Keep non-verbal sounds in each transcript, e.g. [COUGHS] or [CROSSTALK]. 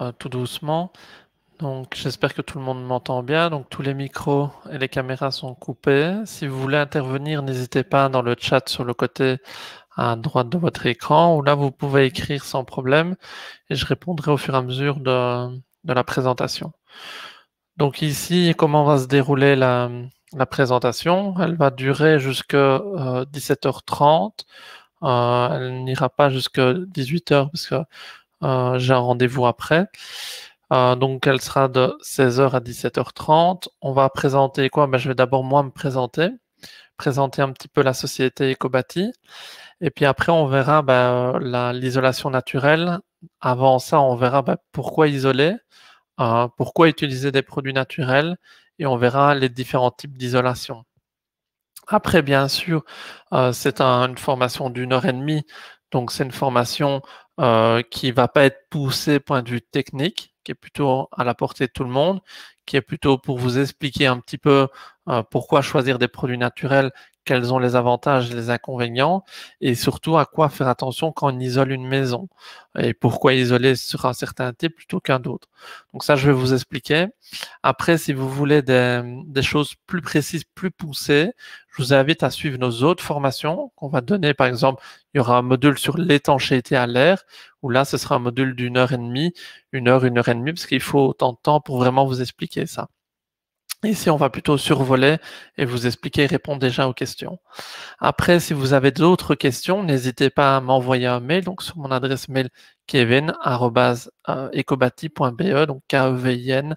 Euh, tout doucement. Donc j'espère que tout le monde m'entend bien. Donc tous les micros et les caméras sont coupés. Si vous voulez intervenir, n'hésitez pas dans le chat sur le côté à droite de votre écran où là vous pouvez écrire sans problème et je répondrai au fur et à mesure de, de la présentation. Donc ici, comment va se dérouler la, la présentation Elle va durer jusqu'à 17h30. Euh, euh, elle n'ira pas jusqu'à 18h parce que euh, j'ai un rendez-vous après. Euh, donc, elle sera de 16h à 17h30. On va présenter quoi ben, Je vais d'abord moi me présenter, présenter un petit peu la société Ecobati. Et puis après, on verra ben, l'isolation naturelle. Avant ça, on verra ben, pourquoi isoler, euh, pourquoi utiliser des produits naturels et on verra les différents types d'isolation. Après, bien sûr, c'est une formation d'une heure et demie. Donc, c'est une formation euh, qui va pas être poussé point de vue technique, qui est plutôt à la portée de tout le monde, qui est plutôt pour vous expliquer un petit peu euh, pourquoi choisir des produits naturels quels ont les avantages et les inconvénients, et surtout à quoi faire attention quand on isole une maison, et pourquoi isoler sur un certain type plutôt qu'un autre. Donc ça, je vais vous expliquer. Après, si vous voulez des, des choses plus précises, plus poussées, je vous invite à suivre nos autres formations qu'on va donner. Par exemple, il y aura un module sur l'étanchéité à l'air, où là, ce sera un module d'une heure et demie, une heure, une heure et demie, parce qu'il faut autant de temps pour vraiment vous expliquer ça. Ici, on va plutôt survoler et vous expliquer et répondre déjà aux questions. Après, si vous avez d'autres questions, n'hésitez pas à m'envoyer un mail donc sur mon adresse mail kevin.ecobati.be, euh, donc k e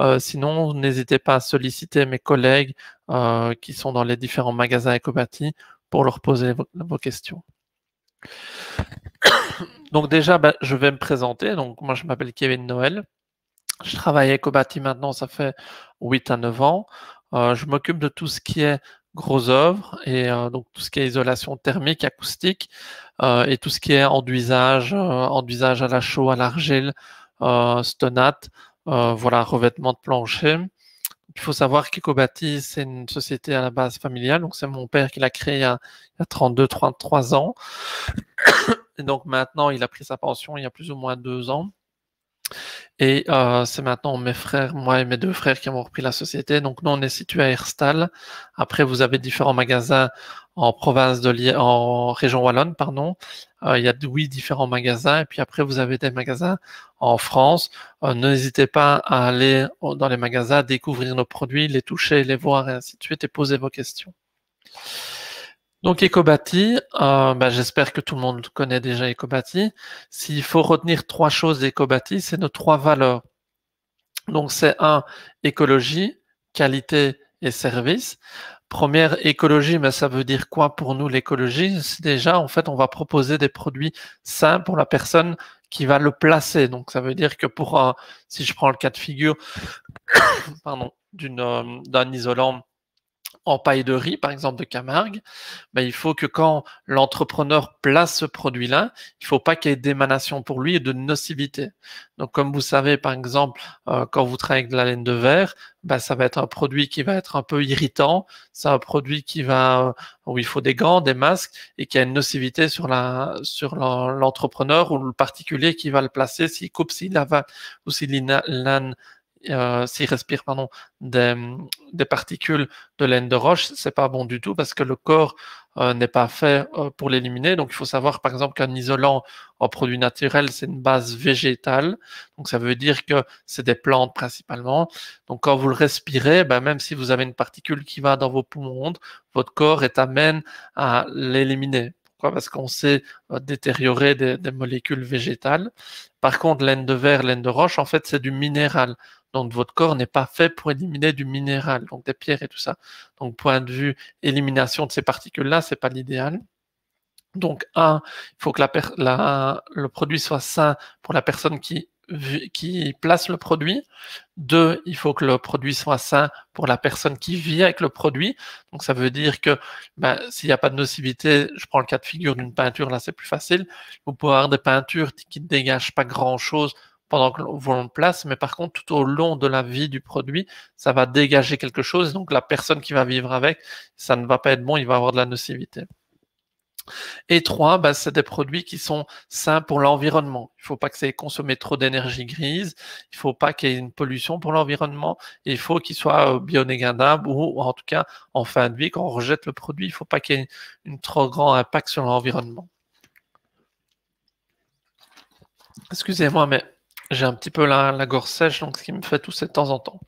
euh, sinon, n'hésitez pas à solliciter mes collègues euh, qui sont dans les différents magasins Ecobati pour leur poser vos, questions. [COUGHS] Donc déjà, ben, je vais me présenter. Donc moi, je m'appelle Kevin Noël. Je travaille avec Obati maintenant, ça fait 8 à 9 ans. Euh, je m'occupe de tout ce qui est gros œuvres et euh, donc tout ce qui est isolation thermique, acoustique euh, et tout ce qui est enduisage, enduisage à la chaux, à l'argile, stonate, voilà, revêtement de plancher. Il faut savoir qu'Ecobati, c'est une société à la base familiale. Donc, c'est mon père qui l'a créé il y a, 32, 33 ans. [COUGHS] Et donc, maintenant, il a pris sa pension il y a plus ou moins deux ans. Et euh, c'est maintenant mes frères, moi et mes deux frères qui avons repris la société. Donc nous, on est situé à Herstal. Après, vous avez différents magasins en province de en région wallonne, pardon. Euh, il y a huit différents magasins. Et puis après, vous avez des magasins en France. Euh, n'hésitez pas à aller dans les magasins, découvrir nos produits, les toucher, les voir et ainsi de suite, et poser vos questions. Donc Ecobati, euh, bah, j'espère que tout le monde connaît déjà Ecobati. S'il faut retenir trois choses d'Ecobati, c'est nos trois valeurs. Donc c'est un, écologie, qualité et service. Première écologie, mais ça veut dire quoi pour nous l'écologie Déjà, en fait, on va proposer des produits sains pour la personne qui va le placer. Donc, ça veut dire que pour, si je prends le cas de figure, [COUGHS] pardon, euh, d'un isolant en paille de riz, par exemple, de Camargue, ben, il faut que quand l'entrepreneur place ce produit-là, il ne faut pas qu'il y ait d'émanation pour lui et de nocivité. Donc, comme vous savez, par exemple, euh, quand vous travaillez de la laine de verre, ben, ça va être un produit qui va être un peu irritant, c'est un produit qui va, euh, où il faut des gants, des masques, et qui a une nocivité sur la, sur l'entrepreneur ou le particulier qui va le placer s'il coupe, s'il avale ou s'il inhale euh, s'il respire pardon, des, mm, des, particules de laine de roche, c'est pas bon du tout parce que le corps euh, n'est pas fait euh, pour l'éliminer. Donc il faut savoir par exemple qu'un isolant en produit naturel, c'est une base végétale. Donc ça veut dire que c'est des plantes principalement. Donc quand vous le respirez, ben, même si vous avez une particule qui va dans vos poumons, votre corps est amené à l'éliminer pourquoi Parce qu'on sait euh, détériorer des, molécules végétales. Par contre, laine de verre, laine de roche, en fait, c'est du minéral. Donc, votre corps n'est pas fait pour éliminer du minéral, donc des pierres et tout ça. Donc, point de vue élimination de ces particules-là, c'est pas l'idéal. Donc, un, il faut que la, le produit soit sain pour la personne qui qui place le produit. Deux, il faut que le produit soit sain pour la personne qui vit avec le produit. Donc ça veut dire que ben, s'il n'y a pas de nocivité, je prends le cas de figure d'une peinture, là c'est plus facile. Vous pouvez avoir des peintures qui ne dégagent pas grand-chose pendant que vous le place, mais par contre, tout au long de la vie du produit, ça va dégager quelque chose. Donc, la personne qui va vivre avec, ça ne va pas être bon, il va avoir de la nocivité. Et trois, bah, c'est des produits qui sont sains pour l'environnement. Il ne faut pas que ça ait consommé trop d'énergie grise, il ne faut pas qu'il y ait une pollution pour l'environnement, il faut qu'il soit euh, biodégradable ou en tout cas en fin de vie, quand on rejette le produit, il ne faut pas qu'il y ait un trop grand impact sur l'environnement. Excusez-moi, mais j'ai un petit peu la, gorge sèche, donc ce qui me fait tousser de temps en temps.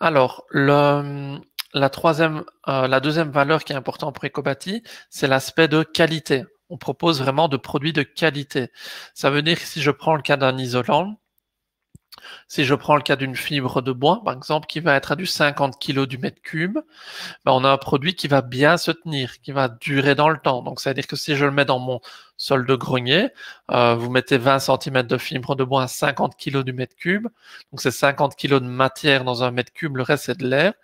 Alors, le, la, troisième, euh, la deuxième valeur qui est importante pour Ecobati, c'est l'aspect de qualité. On propose vraiment de produits de qualité. Ça veut dire que si je prends le cas d'un isolant, si je prends le cas d'une fibre de bois, par exemple, qui va être à du 50 kg du mètre cube, ben on a un produit qui va bien se tenir, qui va durer dans le temps. Donc, c'est-à-dire que si je le mets dans mon sol de grenier, euh, vous mettez 20 cm de fibre de bois à 50 kg du mètre cube, donc c'est 50 kg de matière dans un mètre cube, le reste c'est de l'air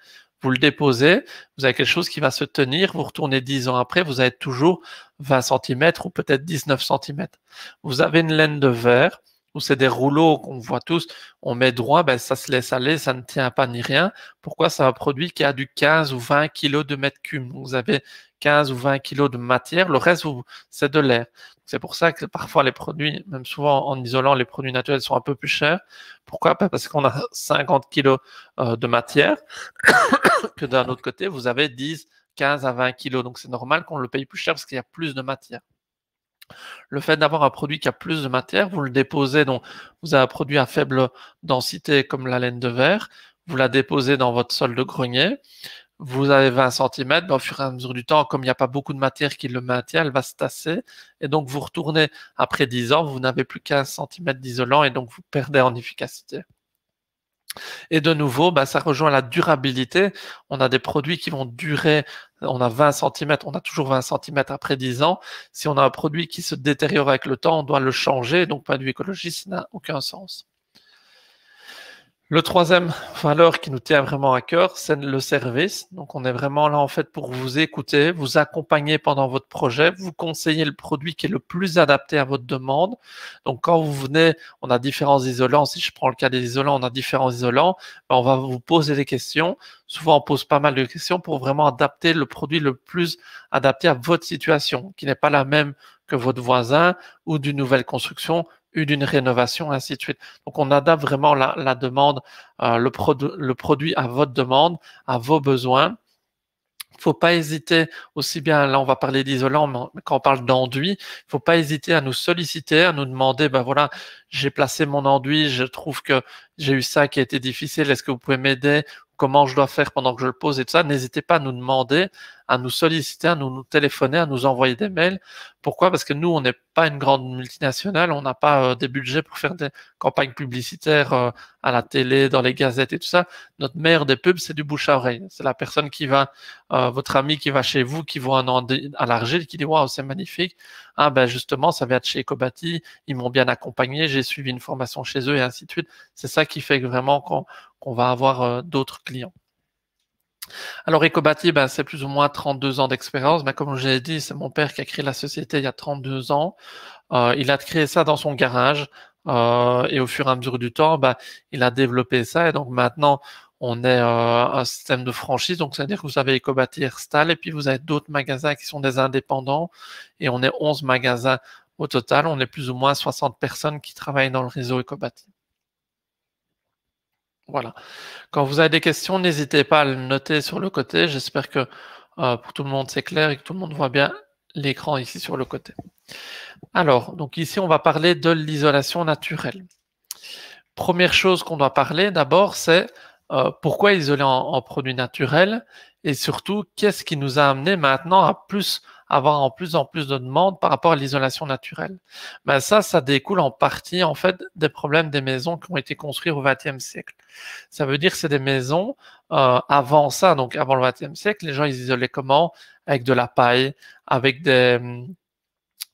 vous le déposez, vous avez quelque chose qui va se tenir, vous retournez 10 ans après, vous avez toujours 20 cm ou peut-être 19 cm. Vous avez une laine de verre, où c'est des rouleaux qu'on voit tous, on met droit, ben, ça se laisse aller, ça ne tient pas ni rien. Pourquoi ça un produit qui a du 15 ou 20 kg de mètre cube. vous avez 15 ou 20 kilos de matière, le reste, c'est de l'air. C'est pour ça que parfois les produits, même souvent en isolant, les produits naturels sont un peu plus chers. Pourquoi Parce qu'on a 50 kilos euh, de matière, [COUGHS] que d'un autre côté, vous avez 10, 15 à 20 kilos. Donc c'est normal qu'on le paye plus cher parce qu'il y a plus de matière. Le fait d'avoir un produit qui a plus de matière, vous le déposez, donc vous avez un produit à faible densité comme la laine de verre, vous la déposez dans votre sol de grenier, vous avez 20 cm, au fur et à mesure du temps, comme il n'y a pas beaucoup de matière qui le maintient, elle va se tasser. Et donc, vous retournez après 10 ans, vous n'avez plus 15 cm d'isolant et donc vous perdez en efficacité. Et de nouveau, bah, ça rejoint la durabilité. On a des produits qui vont durer, on a 20 cm, on a toujours 20 cm après 10 ans. Si on a un produit qui se détériore avec le temps, on doit le changer. Donc, pas du écologiste, ça n'a aucun sens. Le troisième valeur qui nous tient vraiment à cœur, c'est le service. Donc, on est vraiment là en fait pour vous écouter, vous accompagner pendant votre projet, vous conseiller le produit qui est le plus adapté à votre demande. Donc, quand vous venez, on a différents isolants. Si je prends le cas des isolants, on a différents isolants. Ben, on va vous poser des questions. Souvent, on pose pas mal de questions pour vraiment adapter le produit le plus adapté à votre situation, qui n'est pas la même que votre voisin ou d'une nouvelle construction d'une rénovation, ainsi de suite. Donc on adapte vraiment la, la demande, euh, le, le produit à votre demande, à vos besoins faut pas hésiter aussi bien, là on va parler d'isolant, mais quand on parle d'enduit, faut pas hésiter à nous solliciter, à nous demander, ben voilà, j'ai placé mon enduit, je trouve que j'ai eu ça qui a été difficile, est-ce que vous pouvez m'aider Comment je dois faire pendant que je le pose et tout ça N'hésitez pas à nous demander, à nous solliciter, à nous, téléphoner, à nous envoyer des mails. Pourquoi Parce que nous, on n'est pas une grande multinationale, on n'a pas euh, des budgets pour faire des campagnes publicitaires euh, à la télé, dans les gazettes et tout ça. Notre meilleur des pubs, c'est du bouche à oreille. C'est la personne qui va, euh, votre ami qui va chez vous, qui voit un an à l'argile, qui dit waouh, c'est magnifique, ah ben justement, ça vient de chez Ecobati, ils m'ont bien accompagné, j'ai suivi une formation chez eux et ainsi de suite. C'est ça qui fait vraiment qu'on va avoir euh, d'autres clients. Alors Ecobati, ben, c'est plus ou moins 32 ans d'expérience, mais ben, comme je l'ai dit, c'est mon père qui a créé la société il y a 32 ans. Euh, il a créé ça dans son garage euh, et au fur et à mesure du temps, ben, il a développé ça et donc maintenant, on est euh, un système de franchise, donc c'est-à-dire que vous avez Ecobati Herstal et puis vous avez d'autres magasins qui sont des indépendants et on est 11 magasins au total. On est plus ou moins 60 personnes qui travaillent dans le réseau Ecobati. Voilà. Quand vous avez des questions, n'hésitez pas à le noter sur le côté. J'espère que euh, pour tout le monde c'est clair et que tout le monde voit bien l'écran ici sur le côté. Alors, donc ici on va parler de l'isolation naturelle. Première chose qu'on doit parler d'abord, c'est euh, pourquoi isoler en, produits naturels et surtout qu'est-ce qui nous a amené maintenant à plus avoir en plus en plus de demandes par rapport à l'isolation naturelle. Ben ça, ça découle en partie en fait des problèmes des maisons qui ont été construites au XXe siècle. Ça veut dire que c'est des maisons euh, avant ça, donc avant le XXe siècle, les gens ils isolaient comment Avec de la paille, avec des hum,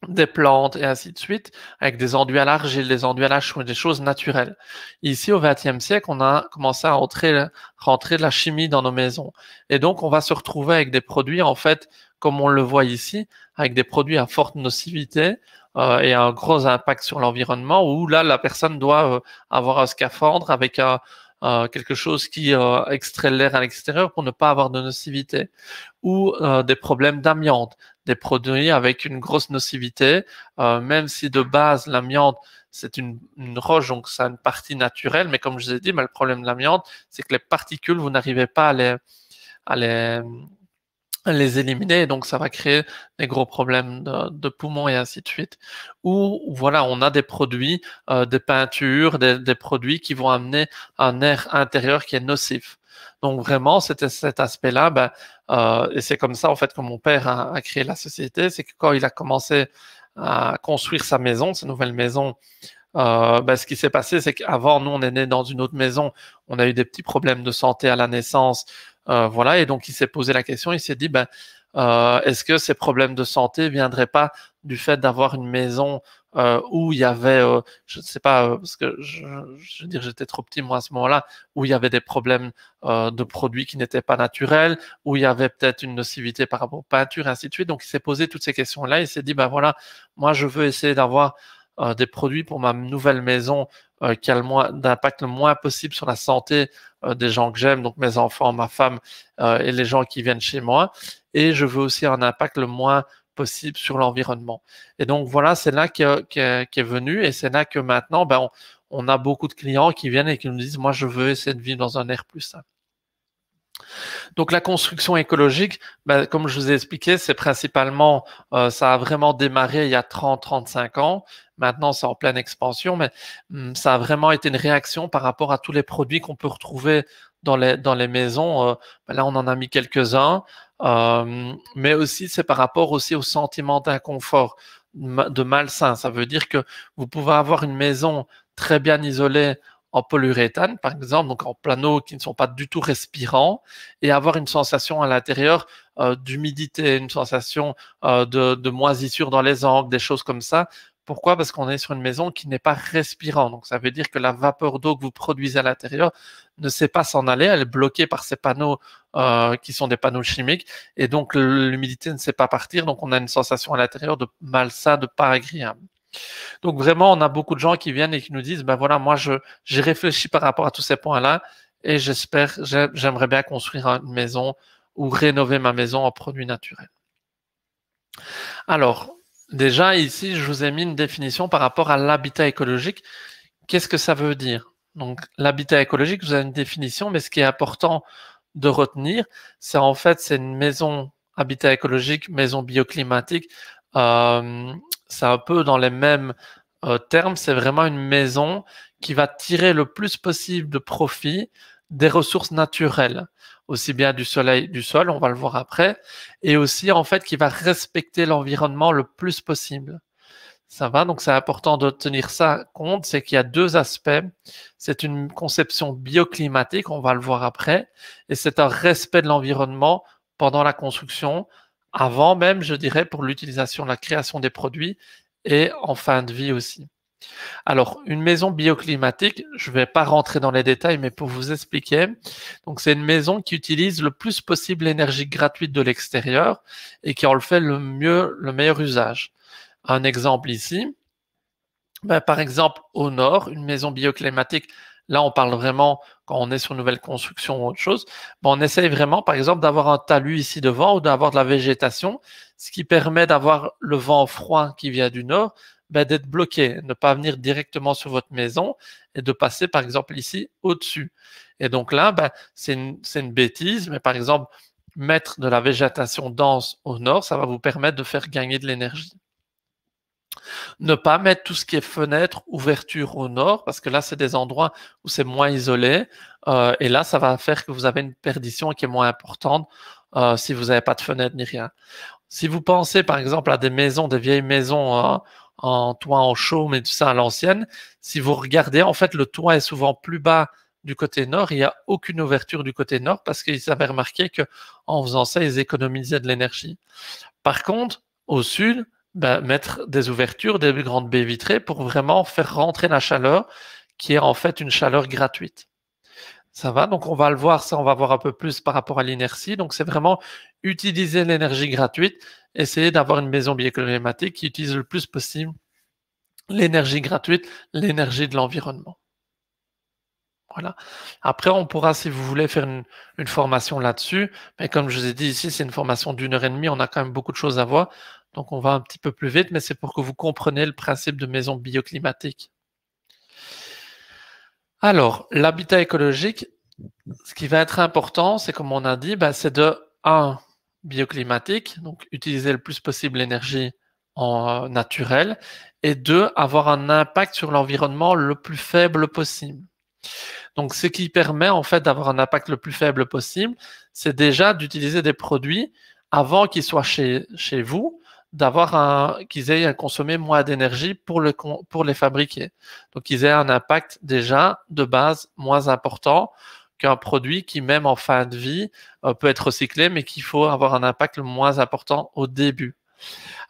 des plantes et ainsi de suite, avec des enduits à l'argile, des enduits à la chaux, des choses naturelles. Ici, au XXe siècle, on a commencé à rentrer, rentrer de la chimie dans nos maisons. Et donc, on va se retrouver avec des produits, en fait, comme on le voit ici, avec des produits à forte nocivité euh, et un gros impact sur l'environnement, où là, la personne doit euh, avoir un scaphandre avec quelque chose qui euh, extrait l'air à l'extérieur pour ne pas avoir de nocivité, ou euh, des problèmes d'amiante, des produits avec une grosse nocivité, euh, même si de base l'amiante c'est une, une, roche, donc ça a une partie naturelle, mais comme je vous ai dit, le problème de l'amiante, c'est que les particules, vous n'arrivez pas à les, à les, éliminer, donc ça va créer des gros problèmes de, poumons et ainsi de suite. Ou voilà, on a des produits, euh, des peintures, des, des produits qui vont amener un air intérieur qui est nocif. Donc vraiment, c'était cet aspect-là, ben, euh, et c'est comme ça, en fait, que mon père a, créé la société. C'est que quand il a commencé à construire sa maison, sa nouvelle maison, euh, ben, ce qui s'est passé, c'est qu'avant, nous, on est né dans une autre maison. On a eu des petits problèmes de santé à la naissance. Euh, voilà. Et donc, il s'est posé la question. Il s'est dit, ben, euh, est-ce que ces problèmes de santé viendraient pas du fait d'avoir une maison euh, où il y avait, euh, je ne sais pas, parce que je, veux dire, j'étais trop petit moi à ce moment-là, où il y avait des problèmes de produits qui n'étaient pas naturels, où il y avait peut-être une nocivité par rapport aux peintures, ainsi de suite. Donc il s'est posé toutes ces questions-là, il s'est dit, ben voilà, moi je veux essayer d'avoir des produits pour ma nouvelle maison qui a le moins d'impact le moins possible sur la santé des gens que j'aime, donc mes enfants, ma femme et les gens qui viennent chez moi et je veux aussi un impact le moins possible sur l'environnement. Et donc voilà, c'est là qui est venu et c'est là que maintenant, ben, on, a beaucoup de clients qui viennent et qui nous disent, moi, je veux essayer de vivre dans un air plus simple. Donc la construction écologique, ben, comme je vous ai expliqué, c'est principalement, euh, ça a vraiment démarré il y a 30-35 ans. Maintenant, c'est en pleine expansion, mais hmm, ça a vraiment été une réaction par rapport à tous les produits qu'on peut retrouver dans les, maisons, euh, ben là on en a mis quelques-uns, euh, mais aussi c'est par rapport aussi au sentiment d'inconfort, de malsain. Ça veut dire que vous pouvez avoir une maison très bien isolée en polyuréthane, par exemple, donc en planos qui ne sont pas du tout respirants, et avoir une sensation à l'intérieur euh, d'humidité, une sensation de, moisissure dans les angles, des choses comme ça, pourquoi Parce qu'on est sur une maison qui n'est pas respirante. Donc ça veut dire que la vapeur d'eau que vous produisez à l'intérieur ne sait pas s'en aller. Elle est bloquée par ces panneaux euh, qui sont des panneaux chimiques. Et donc l'humidité ne sait pas partir. Donc on a une sensation à l'intérieur de malsain, de pas agréable. Donc vraiment, on a beaucoup de gens qui viennent et qui nous disent, ben voilà, moi, j'ai réfléchi par rapport à tous ces points-là et j'espère, j'aimerais bien construire une maison ou rénover ma maison en produits naturels. Alors, Déjà, ici, je vous ai mis une définition par rapport à l'habitat écologique. Qu'est-ce que ça veut dire Donc, l'habitat écologique, vous avez une définition, mais ce qui est important de retenir, c'est en fait, c'est une maison habitat écologique, maison bioclimatique. Euh, c'est un peu dans les mêmes euh, termes, c'est vraiment une maison qui va tirer le plus possible de profit des ressources naturelles aussi bien du soleil, du sol, on va le voir après, et aussi en fait qui va respecter l'environnement le plus possible. Ça va, donc c'est important de tenir ça compte, c'est qu'il y a deux aspects. C'est une conception bioclimatique, on va le voir après, et c'est un respect de l'environnement pendant la construction, avant même, je dirais, pour l'utilisation, la création des produits, et en fin de vie aussi. Alors, une maison bioclimatique, je ne vais pas rentrer dans les détails, mais pour vous expliquer, donc c'est une maison qui utilise le plus possible l'énergie gratuite de l'extérieur et qui en fait le mieux, le meilleur usage. Un exemple ici, ben, par exemple au nord, une maison bioclimatique, là on parle vraiment quand on est sur une nouvelle construction ou autre chose, ben, on essaye vraiment par exemple d'avoir un talus ici devant ou d'avoir de la végétation, ce qui permet d'avoir le vent froid qui vient du nord bah, d'être bloqué, ne pas venir directement sur votre maison et de passer par exemple ici au-dessus. Et donc là, bah, c'est une, bêtise, mais par exemple, mettre de la végétation dense au nord, ça va vous permettre de faire gagner de l'énergie. Ne pas mettre tout ce qui est fenêtre, ouverture au nord, parce que là, c'est des endroits où c'est moins isolé. Euh, et là, ça va faire que vous avez une perdition qui est moins importante euh, si vous n'avez pas de fenêtre ni rien. Si vous pensez, par exemple, à des maisons, des vieilles maisons hein, en toit en chaume et tout ça à l'ancienne, si vous regardez, en fait, le toit est souvent plus bas du côté nord, il n'y a aucune ouverture du côté nord parce qu'ils avaient remarqué que en faisant ça, ils économisaient de l'énergie. Par contre, au sud, bah, mettre des ouvertures, des grandes baies vitrées pour vraiment faire rentrer la chaleur qui est en fait une chaleur gratuite. Ça va, donc on va le voir, ça on va voir un peu plus par rapport à l'inertie. Donc c'est vraiment utiliser l'énergie gratuite, essayer d'avoir une maison bioclimatique qui utilise le plus possible l'énergie gratuite, l'énergie de l'environnement. Voilà. Après, on pourra, si vous voulez, faire une, formation là-dessus. Mais comme je vous ai dit ici, c'est une formation d'une heure et demie. On a quand même beaucoup de choses à voir. Donc, on va un petit peu plus vite, mais c'est pour que vous compreniez le principe de maison bioclimatique. Alors, l'habitat écologique, ce qui va être important, c'est comme on a dit, bah, c'est de 1 bioclimatique, donc utiliser le plus possible l'énergie en euh, naturel et deux, avoir un impact sur l'environnement le plus faible possible. Donc, ce qui permet en fait d'avoir un impact le plus faible possible, c'est déjà d'utiliser des produits avant qu'ils soient chez, chez vous, d'avoir un, qu'ils aient à consommer moins d'énergie pour, pour les fabriquer. Donc, ils aient un impact déjà de base moins important un produit qui, même en fin de vie, euh, peut être recyclé, mais qu'il faut avoir un impact moins important au début.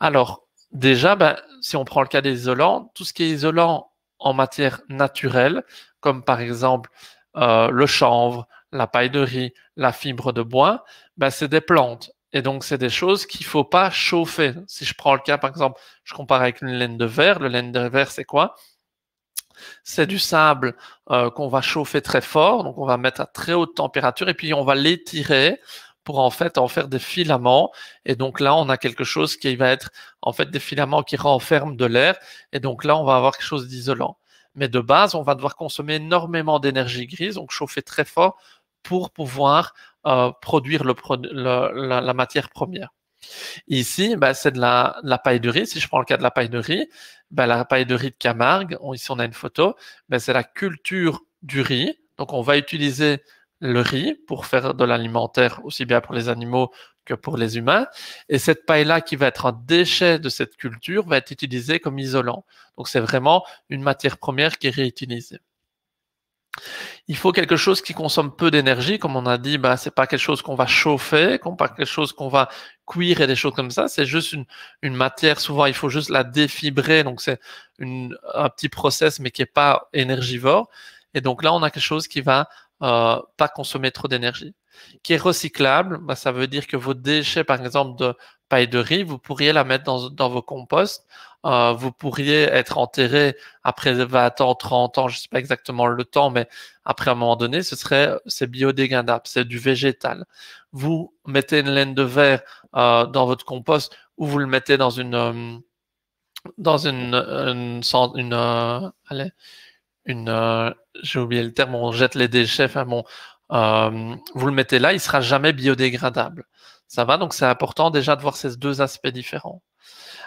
Alors, déjà, ben, si on prend le cas des isolants, tout ce qui est isolant en matière naturelle, comme par exemple euh, le chanvre, la paille de riz, la fibre de bois, ben, c'est des plantes. Et donc, c'est des choses qu'il ne faut pas chauffer. Si je prends le cas, par exemple, je compare avec une laine de verre. Le laine de verre, c'est quoi c'est du sable euh, qu'on va chauffer très fort, donc on va mettre à très haute température et puis on va l'étirer pour en fait en faire des filaments. Et donc là, on a quelque chose qui va être en fait des filaments qui renferment de l'air. Et donc là, on va avoir quelque chose d'isolant. Mais de base, on va devoir consommer énormément d'énergie grise, donc chauffer très fort pour pouvoir euh, produire la matière première ici, bah, c'est de la, paille de riz. Si je prends le cas de la paille de riz, bah, la paille de riz de Camargue, ici on a une photo, bah, c'est la culture du riz. Donc on va utiliser le riz pour faire de l'alimentaire aussi bien pour les animaux que pour les humains. Et cette paille-là qui va être un déchet de cette culture va être utilisée comme isolant. Donc c'est vraiment une matière première qui est réutilisée. Il faut quelque chose qui consomme peu d'énergie, comme on a dit, ce ben, c'est pas quelque chose qu'on va chauffer, pas quelque chose qu'on va cuire et des choses comme ça. C'est juste une, matière. Souvent, il faut juste la défibrer. Donc, c'est un petit process, mais qui est pas énergivore. Et donc là, on a quelque chose qui va euh, pas consommer trop d'énergie, qui est recyclable. Ben, ça veut dire que vos déchets, par exemple, de paille de riz, vous pourriez la mettre dans vos composts euh, vous pourriez être enterré après 20 ans, 30 ans, je ne sais pas exactement le temps, mais après un moment donné, ce serait c'est biodégradable, c'est du végétal. Vous mettez une laine de verre euh, dans votre compost ou vous le mettez dans une euh, dans une une, allez, une j'ai oublié le terme on jette les déchets enfin bon vous le mettez là il sera jamais biodégradable ça va donc c'est important déjà de voir ces deux aspects différents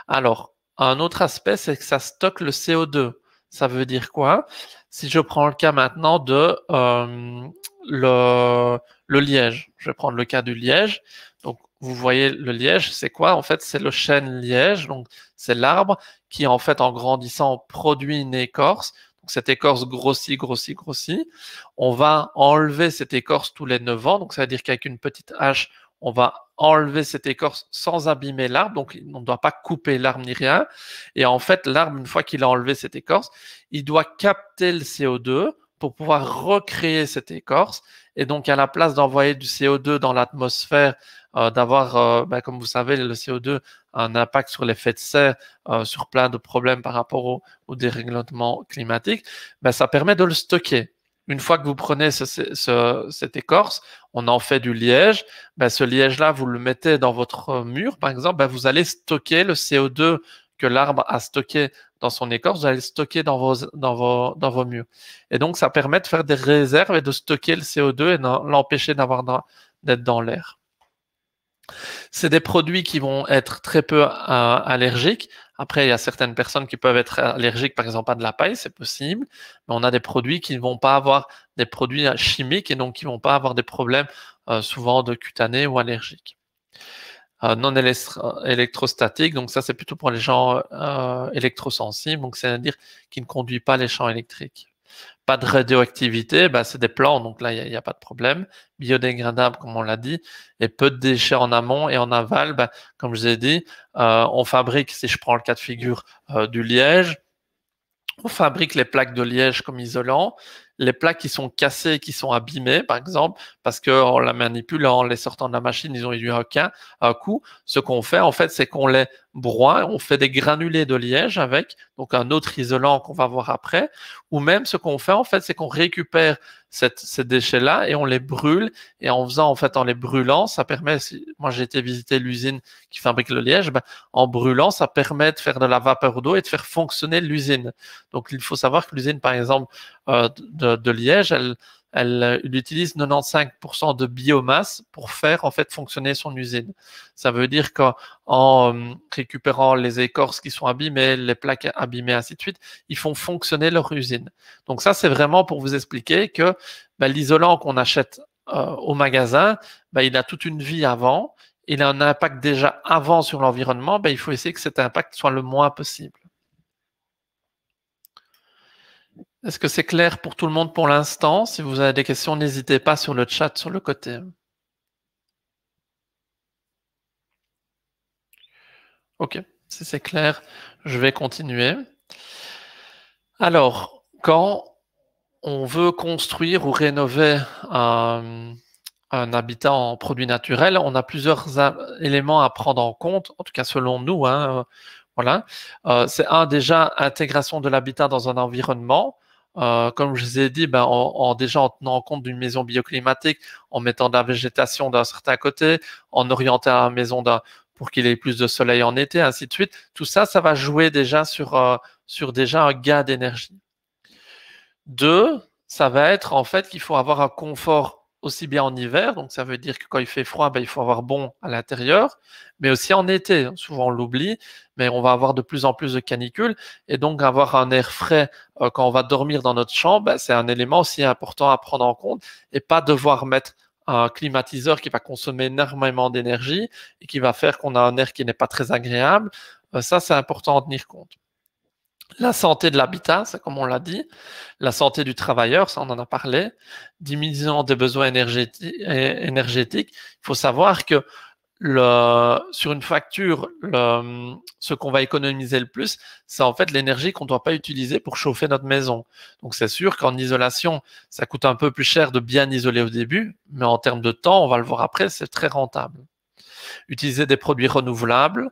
alors un autre aspect, c'est que ça stocke le CO2. Ça veut dire quoi Si je prends le cas maintenant de euh, le, liège, je vais prendre le cas du liège. Donc, vous voyez le liège, c'est quoi En fait, c'est le chêne liège. Donc, c'est l'arbre qui, en fait, en grandissant, produit une écorce. Donc, cette écorce grossit, grossit, grossit. On va enlever cette écorce tous les 9 ans. Donc, ça veut dire qu'avec une petite hache, on va enlever cette écorce sans abîmer l'arbre, donc on ne doit pas couper l'arbre ni rien. Et en fait, l'arbre, une fois qu'il a enlevé cette écorce, il doit capter le CO2 pour pouvoir recréer cette écorce. Et donc, à la place d'envoyer du CO2 dans l'atmosphère, euh, d'avoir, euh, ben, comme vous savez, le CO2 a un impact sur l'effet de serre, euh, sur plein de problèmes par rapport au, dérèglement climatique, ben, ça permet de le stocker une fois que vous prenez cette écorce, on en fait du liège. Ben, ce liège-là, vous le mettez dans votre mur, par exemple. Ben, vous allez stocker le CO2 que l'arbre a stocké dans son écorce, vous allez le stocker dans vos, dans, vos, dans vos murs. Et donc, ça permet de faire des réserves et de stocker le CO2 et l'empêcher d'avoir d'être dans l'air. C'est des produits qui vont être très peu euh, allergiques. Après, il y a certaines personnes qui peuvent être allergiques, par exemple, à de la paille, c'est possible. Mais on a des produits qui ne vont pas avoir des produits euh, chimiques et donc qui ne vont pas avoir des problèmes euh, souvent de cutanés ou allergiques. non électrostatique, donc ça c'est plutôt pour les gens électrosensibles, donc c'est-à-dire qui ne conduit pas les champs électriques. Pas de radioactivité, bah, c'est des plants donc là, il n'y a, pas de problème. Biodégradable, comme on l'a dit, et peu de déchets en amont et en aval, bah, comme je vous ai dit, euh, on fabrique, si je prends le cas de figure euh, du liège, on fabrique les plaques de liège comme isolant les plaques qui sont cassées, qui sont abîmées par exemple, parce qu'on la manipule en les sortant de la machine, ils ont eu un, un coup. Ce qu'on fait, en fait, c'est qu'on les broie, on fait des granulés de liège avec, donc un autre isolant qu'on va voir après. Ou même, ce qu'on fait, en fait, c'est qu'on récupère cette, ces déchets-là et on les brûle. Et en faisant, en fait, en les brûlant, ça permet, moi j'ai été visiter l'usine qui fabrique le liège, ben, en brûlant, ça permet de faire de la vapeur d'eau et de faire fonctionner l'usine. Donc, il faut savoir que l'usine, par exemple, euh, de, Liège, elle, euh, utilise 95% de biomasse pour faire en fait fonctionner son usine. Ça veut dire qu'en euh, récupérant les écorces qui sont abîmées, les plaques abîmées, ainsi de suite, ils font fonctionner leur usine. Donc ça, c'est vraiment pour vous expliquer que bah, l'isolant qu'on achète euh, au magasin, bah, il a toute une vie avant, il a un impact déjà avant sur l'environnement, bah, il faut essayer que cet impact soit le moins possible. Est-ce que c'est clair pour tout le monde pour l'instant Si vous avez des questions, n'hésitez pas sur le chat, sur le côté. Ok, si c'est clair, je vais continuer. Alors, quand on veut construire ou rénover un, habitat en produits naturels, on a plusieurs éléments à prendre en compte, en tout cas selon nous. Hein, voilà, euh, c'est un déjà intégration de l'habitat dans un environnement. Euh, comme je vous ai dit, ben, en, déjà en tenant compte d'une maison bioclimatique, en mettant de la végétation d'un certain côté, en orientant la maison pour qu'il ait plus de soleil en été, ainsi de suite. Tout ça, ça va jouer déjà sur, euh, sur déjà un gain d'énergie. Deux, ça va être en fait qu'il faut avoir un confort aussi bien en hiver, donc ça veut dire que quand il fait froid, ben, il faut avoir bon à l'intérieur, mais aussi en été. Hein, souvent on l'oublie, mais on va avoir de plus en plus de canicules et donc avoir un air frais euh, quand on va dormir dans notre chambre, ben, c'est un élément aussi important à prendre en compte et pas devoir mettre un climatiseur qui va consommer énormément d'énergie et qui va faire qu'on a un air qui n'est pas très agréable. Euh, ça, c'est important à tenir compte. La santé de l'habitat, c'est comme on l'a dit. La santé du travailleur, ça on en a parlé. Diminution des besoins énergétiques. Il faut savoir que le, sur une facture, ce qu'on va économiser le plus, c'est en fait l'énergie qu'on ne doit pas utiliser pour chauffer notre maison. Donc c'est sûr qu'en isolation, ça coûte un peu plus cher de bien isoler au début, mais en termes de temps, on va le voir après, c'est très rentable. Utiliser des produits renouvelables,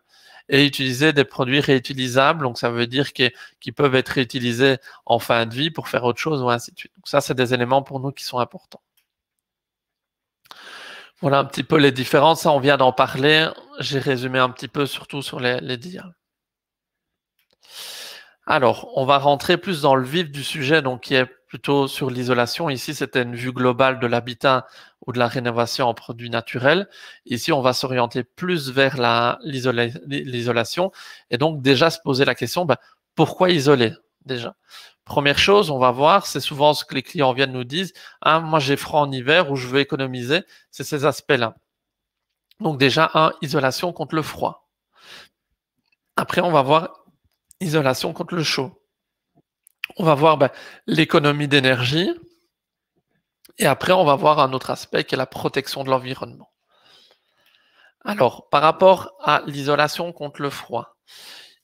et utiliser des produits réutilisables. Donc, ça veut dire qu'ils peuvent être réutilisés en fin de vie pour faire autre chose ou ainsi de suite. Donc, ça, c'est des éléments pour nous qui sont importants. Voilà un petit peu les différences. Ça, on vient d'en parler. J'ai résumé un petit peu, surtout sur les, les Alors, on va rentrer plus dans le vif du sujet, donc qui est plutôt sur l'isolation. Ici, c'était une vue globale de l'habitat ou de la rénovation en produits naturels. Ici, on va s'orienter plus vers l'isolation et donc déjà se poser la question, ben, pourquoi isoler déjà Première chose, on va voir, c'est souvent ce que les clients viennent nous dire, ah, moi j'ai froid en hiver ou je veux économiser, c'est ces aspects-là. Donc déjà, un, isolation contre le froid. Après, on va voir isolation contre le chaud. On va voir ben, l'économie d'énergie. Et après, on va voir un autre aspect qui est la protection de l'environnement. Alors, par rapport à l'isolation contre le froid,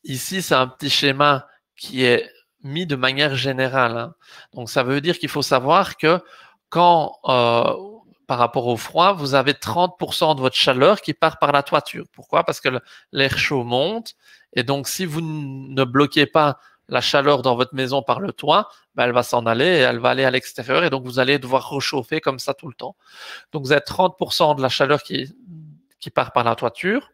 ici, c'est un petit schéma qui est mis de manière générale. Hein. Donc, ça veut dire qu'il faut savoir que quand, euh, par rapport au froid, vous avez 30% de votre chaleur qui part par la toiture. Pourquoi Parce que l'air chaud monte. Et donc, si vous ne bloquez pas la chaleur dans votre maison par le toit, ben, elle va s'en aller et elle va aller à l'extérieur et donc vous allez devoir rechauffer comme ça tout le temps. Donc vous avez 30% de la chaleur qui, qui part par la toiture,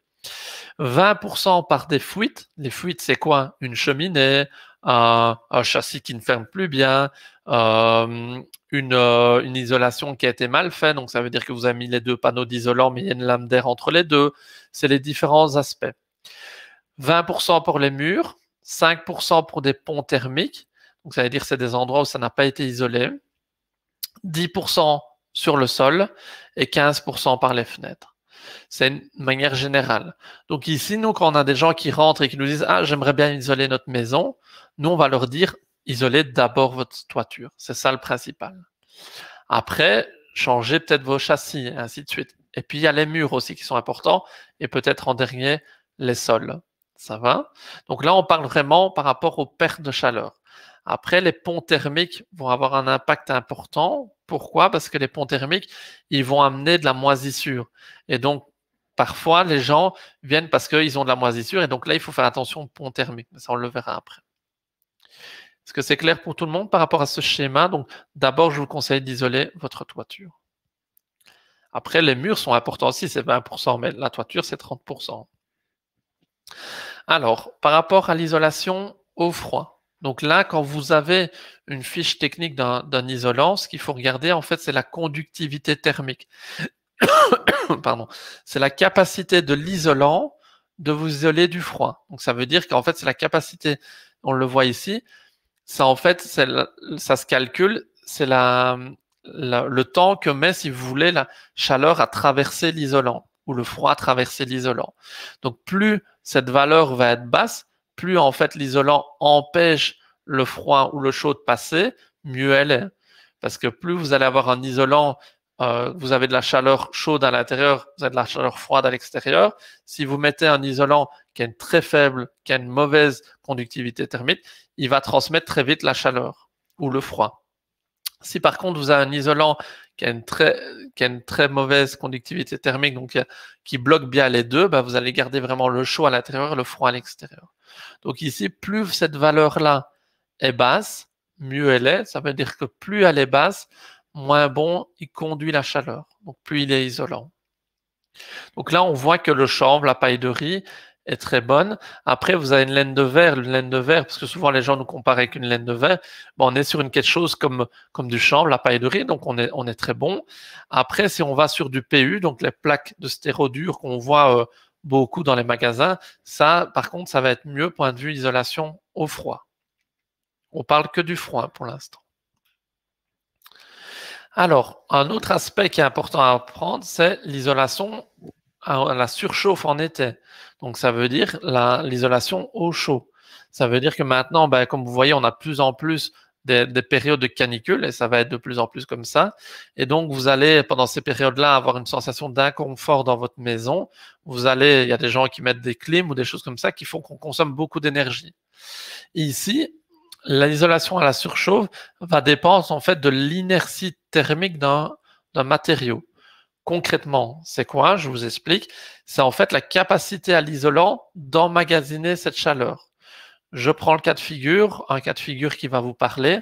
20% par des fuites. Les fuites, c'est quoi Une cheminée, un, châssis qui ne ferme plus bien, euh, une, euh, une, isolation qui a été mal faite. Donc ça veut dire que vous avez mis les deux panneaux d'isolant, mais il y a une lame d'air entre les deux. C'est les différents aspects. 20% pour les murs, 5% pour des ponts thermiques, donc ça veut dire que c'est des endroits où ça n'a pas été isolé, 10% sur le sol et 15% par les fenêtres. C'est une manière générale. Donc ici, nous, quand on a des gens qui rentrent et qui nous disent, ah, j'aimerais bien isoler notre maison, nous, on va leur dire, isolez d'abord votre toiture. C'est ça le principal. Après, changez peut-être vos châssis, et ainsi de suite. Et puis, il y a les murs aussi qui sont importants, et peut-être en dernier, les sols. Ça va Donc là, on parle vraiment par rapport aux pertes de chaleur. Après, les ponts thermiques vont avoir un impact important. Pourquoi Parce que les ponts thermiques, ils vont amener de la moisissure. Et donc, parfois, les gens viennent parce qu'ils ont de la moisissure. Et donc là, il faut faire attention aux ponts thermiques. Mais ça, on le verra après. Est-ce que c'est clair pour tout le monde par rapport à ce schéma Donc, d'abord, je vous conseille d'isoler votre toiture. Après, les murs sont importants aussi, c'est 20%, mais la toiture, c'est 30%. Alors, par rapport à l'isolation au froid, donc là, quand vous avez une fiche technique d'un isolant, ce qu'il faut regarder, en fait, c'est la conductivité thermique. [COUGHS] Pardon. C'est la capacité de l'isolant de vous isoler du froid. Donc ça veut dire qu'en fait, c'est la capacité, on le voit ici, ça en fait, ça se calcule, c'est le temps que met, si vous voulez, la chaleur à traverser l'isolant où le froid traverser l'isolant. Donc plus cette valeur va être basse, plus en fait l'isolant empêche le froid ou le chaud de passer, mieux elle est. Parce que plus vous allez avoir un isolant, euh, vous avez de la chaleur chaude à l'intérieur, vous avez de la chaleur froide à l'extérieur. Si vous mettez un isolant qui a une très faible, qui a une mauvaise conductivité thermique, il va transmettre très vite la chaleur ou le froid. Si par contre vous avez un isolant qui a une très, mauvaise conductivité thermique, donc euh, qui bloque bien les deux, bah, vous allez garder vraiment le chaud à l'intérieur et le froid à l'extérieur. Donc ici, plus cette valeur-là est basse, mieux elle est. Ça veut dire que plus elle est basse, moins bon il conduit la chaleur. Donc plus il est isolant. Donc là, on voit que le chanvre, la paille de riz est très bonne. Après, vous avez une laine de verre, une laine de verre, parce que souvent les gens nous comparent avec une laine de verre. on est sur une quelque chose comme, comme du chanvre, la paille de riz, donc on est, très bon. Après, si on va sur du PU, donc les plaques de stéro qu'on voit euh, beaucoup dans les magasins, ça, par contre, ça va être mieux point de vue isolation au froid. On parle que du froid hein, pour l'instant. Alors, un autre aspect qui est important à prendre, c'est l'isolation à la surchauffe en été. Donc ça veut dire l'isolation au chaud. Ça veut dire que maintenant, ben, comme vous voyez, on a de plus en plus des, périodes de canicule et ça va être de plus en plus comme ça. Et donc, vous allez, pendant ces périodes-là, avoir une sensation d'inconfort dans votre maison. Vous allez, il y a des gens qui mettent des clims ou des choses comme ça qui font qu'on consomme beaucoup d'énergie. Ici, l'isolation à la surchauffe va dépendre en fait de l'inertie thermique d'un matériau concrètement, c'est quoi Je vous explique. C'est en fait la capacité à l'isolant d'emmagasiner cette chaleur. Je prends le cas de figure, un cas de figure qui va vous parler.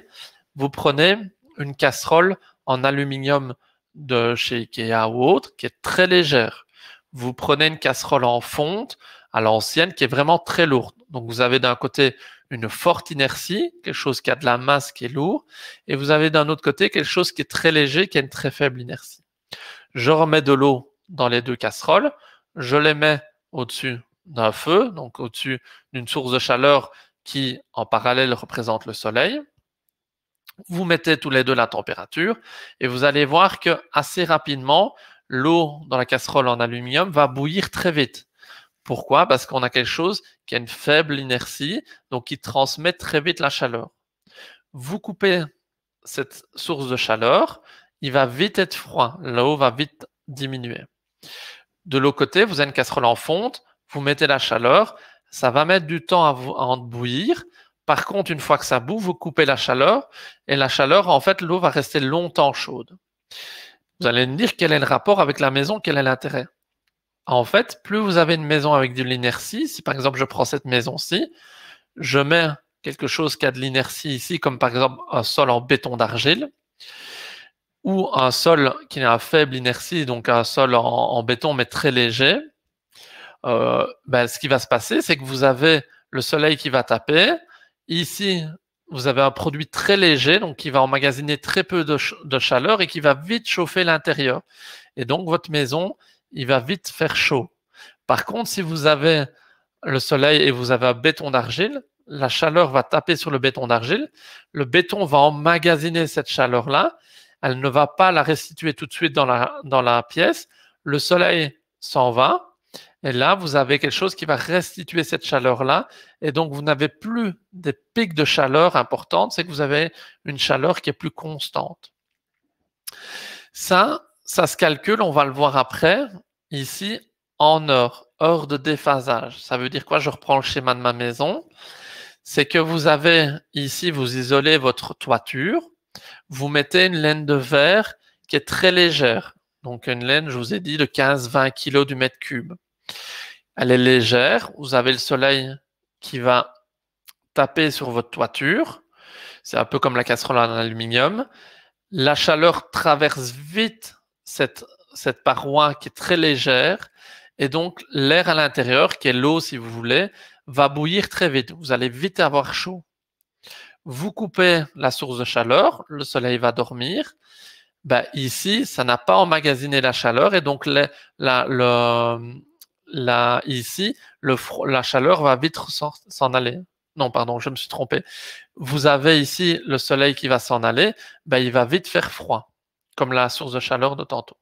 Vous prenez une casserole en aluminium de chez Ikea ou autre qui est très légère. Vous prenez une casserole en fonte à l'ancienne qui est vraiment très lourde. Donc vous avez d'un côté une forte inertie, quelque chose qui a de la masse qui est lourd, et vous avez d'un autre côté quelque chose qui est très léger, qui a une très faible inertie je remets de l'eau dans les deux casseroles, je les mets au-dessus d'un feu, donc au-dessus d'une source de chaleur qui en parallèle représente le soleil. Vous mettez tous les deux la température et vous allez voir que assez rapidement, l'eau dans la casserole en aluminium va bouillir très vite. Pourquoi Parce qu'on a quelque chose qui a une faible inertie, donc qui transmet très vite la chaleur. Vous coupez cette source de chaleur il va vite être froid. L'eau va vite diminuer. De l'autre côté, vous avez une casserole en fonte, vous mettez la chaleur, ça va mettre du temps à, vous, en bouillir. Par contre, une fois que ça boue, vous coupez la chaleur et la chaleur, en fait, l'eau va rester longtemps chaude. Vous allez me dire quel est le rapport avec la maison, quel est l'intérêt. En fait, plus vous avez une maison avec de l'inertie, si par exemple je prends cette maison-ci, je mets quelque chose qui a de l'inertie ici, comme par exemple un sol en béton d'argile, ou un sol qui a une faible inertie, donc un sol en, béton mais très léger, euh, ben, ce qui va se passer, c'est que vous avez le soleil qui va taper. Ici, vous avez un produit très léger, donc qui va emmagasiner très peu de, de chaleur et qui va vite chauffer l'intérieur. Et donc, votre maison, il va vite faire chaud. Par contre, si vous avez le soleil et vous avez un béton d'argile, la chaleur va taper sur le béton d'argile. Le béton va emmagasiner cette chaleur-là elle ne va pas la restituer tout de suite dans la, dans la pièce. Le soleil s'en va. Et là, vous avez quelque chose qui va restituer cette chaleur-là. Et donc, vous n'avez plus des pics de chaleur importantes. C'est que vous avez une chaleur qui est plus constante. Ça, ça se calcule, on va le voir après, ici, en heure heure de déphasage. Ça veut dire quoi Je reprends le schéma de ma maison. C'est que vous avez ici, vous isolez votre toiture vous mettez une laine de verre qui est très légère. Donc une laine, je vous ai dit, de 15-20 kg du mètre cube. Elle est légère, vous avez le soleil qui va taper sur votre toiture. C'est un peu comme la casserole en aluminium. La chaleur traverse vite cette, cette paroi qui est très légère. Et donc l'air à l'intérieur, qui est l'eau si vous voulez, va bouillir très vite. Vous allez vite avoir chaud vous coupez la source de chaleur, le soleil va dormir. Bah, ici, ça n'a pas emmagasiné la chaleur et donc ici, la chaleur va vite s'en aller. Non, pardon, je me suis trompé. Vous avez ici le soleil qui va s'en aller, bah, il va vite faire froid, comme la source de chaleur de tantôt.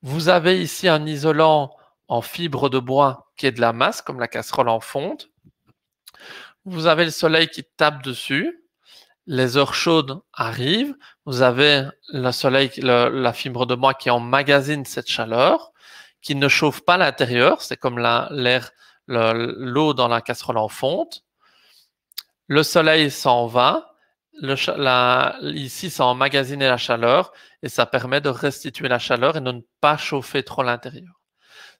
Vous avez ici un isolant en fibre de bois qui est de la masse, comme la casserole en fonte. Vous avez le soleil qui tape dessus, les heures chaudes arrivent, vous avez le soleil, la fibre de bois qui emmagasine cette chaleur, qui ne chauffe pas l'intérieur, c'est comme l'air, l'eau dans la casserole en fonte. Le soleil s'en va, ici ça emmagasine la chaleur et ça permet de restituer la chaleur et de ne pas chauffer trop l'intérieur.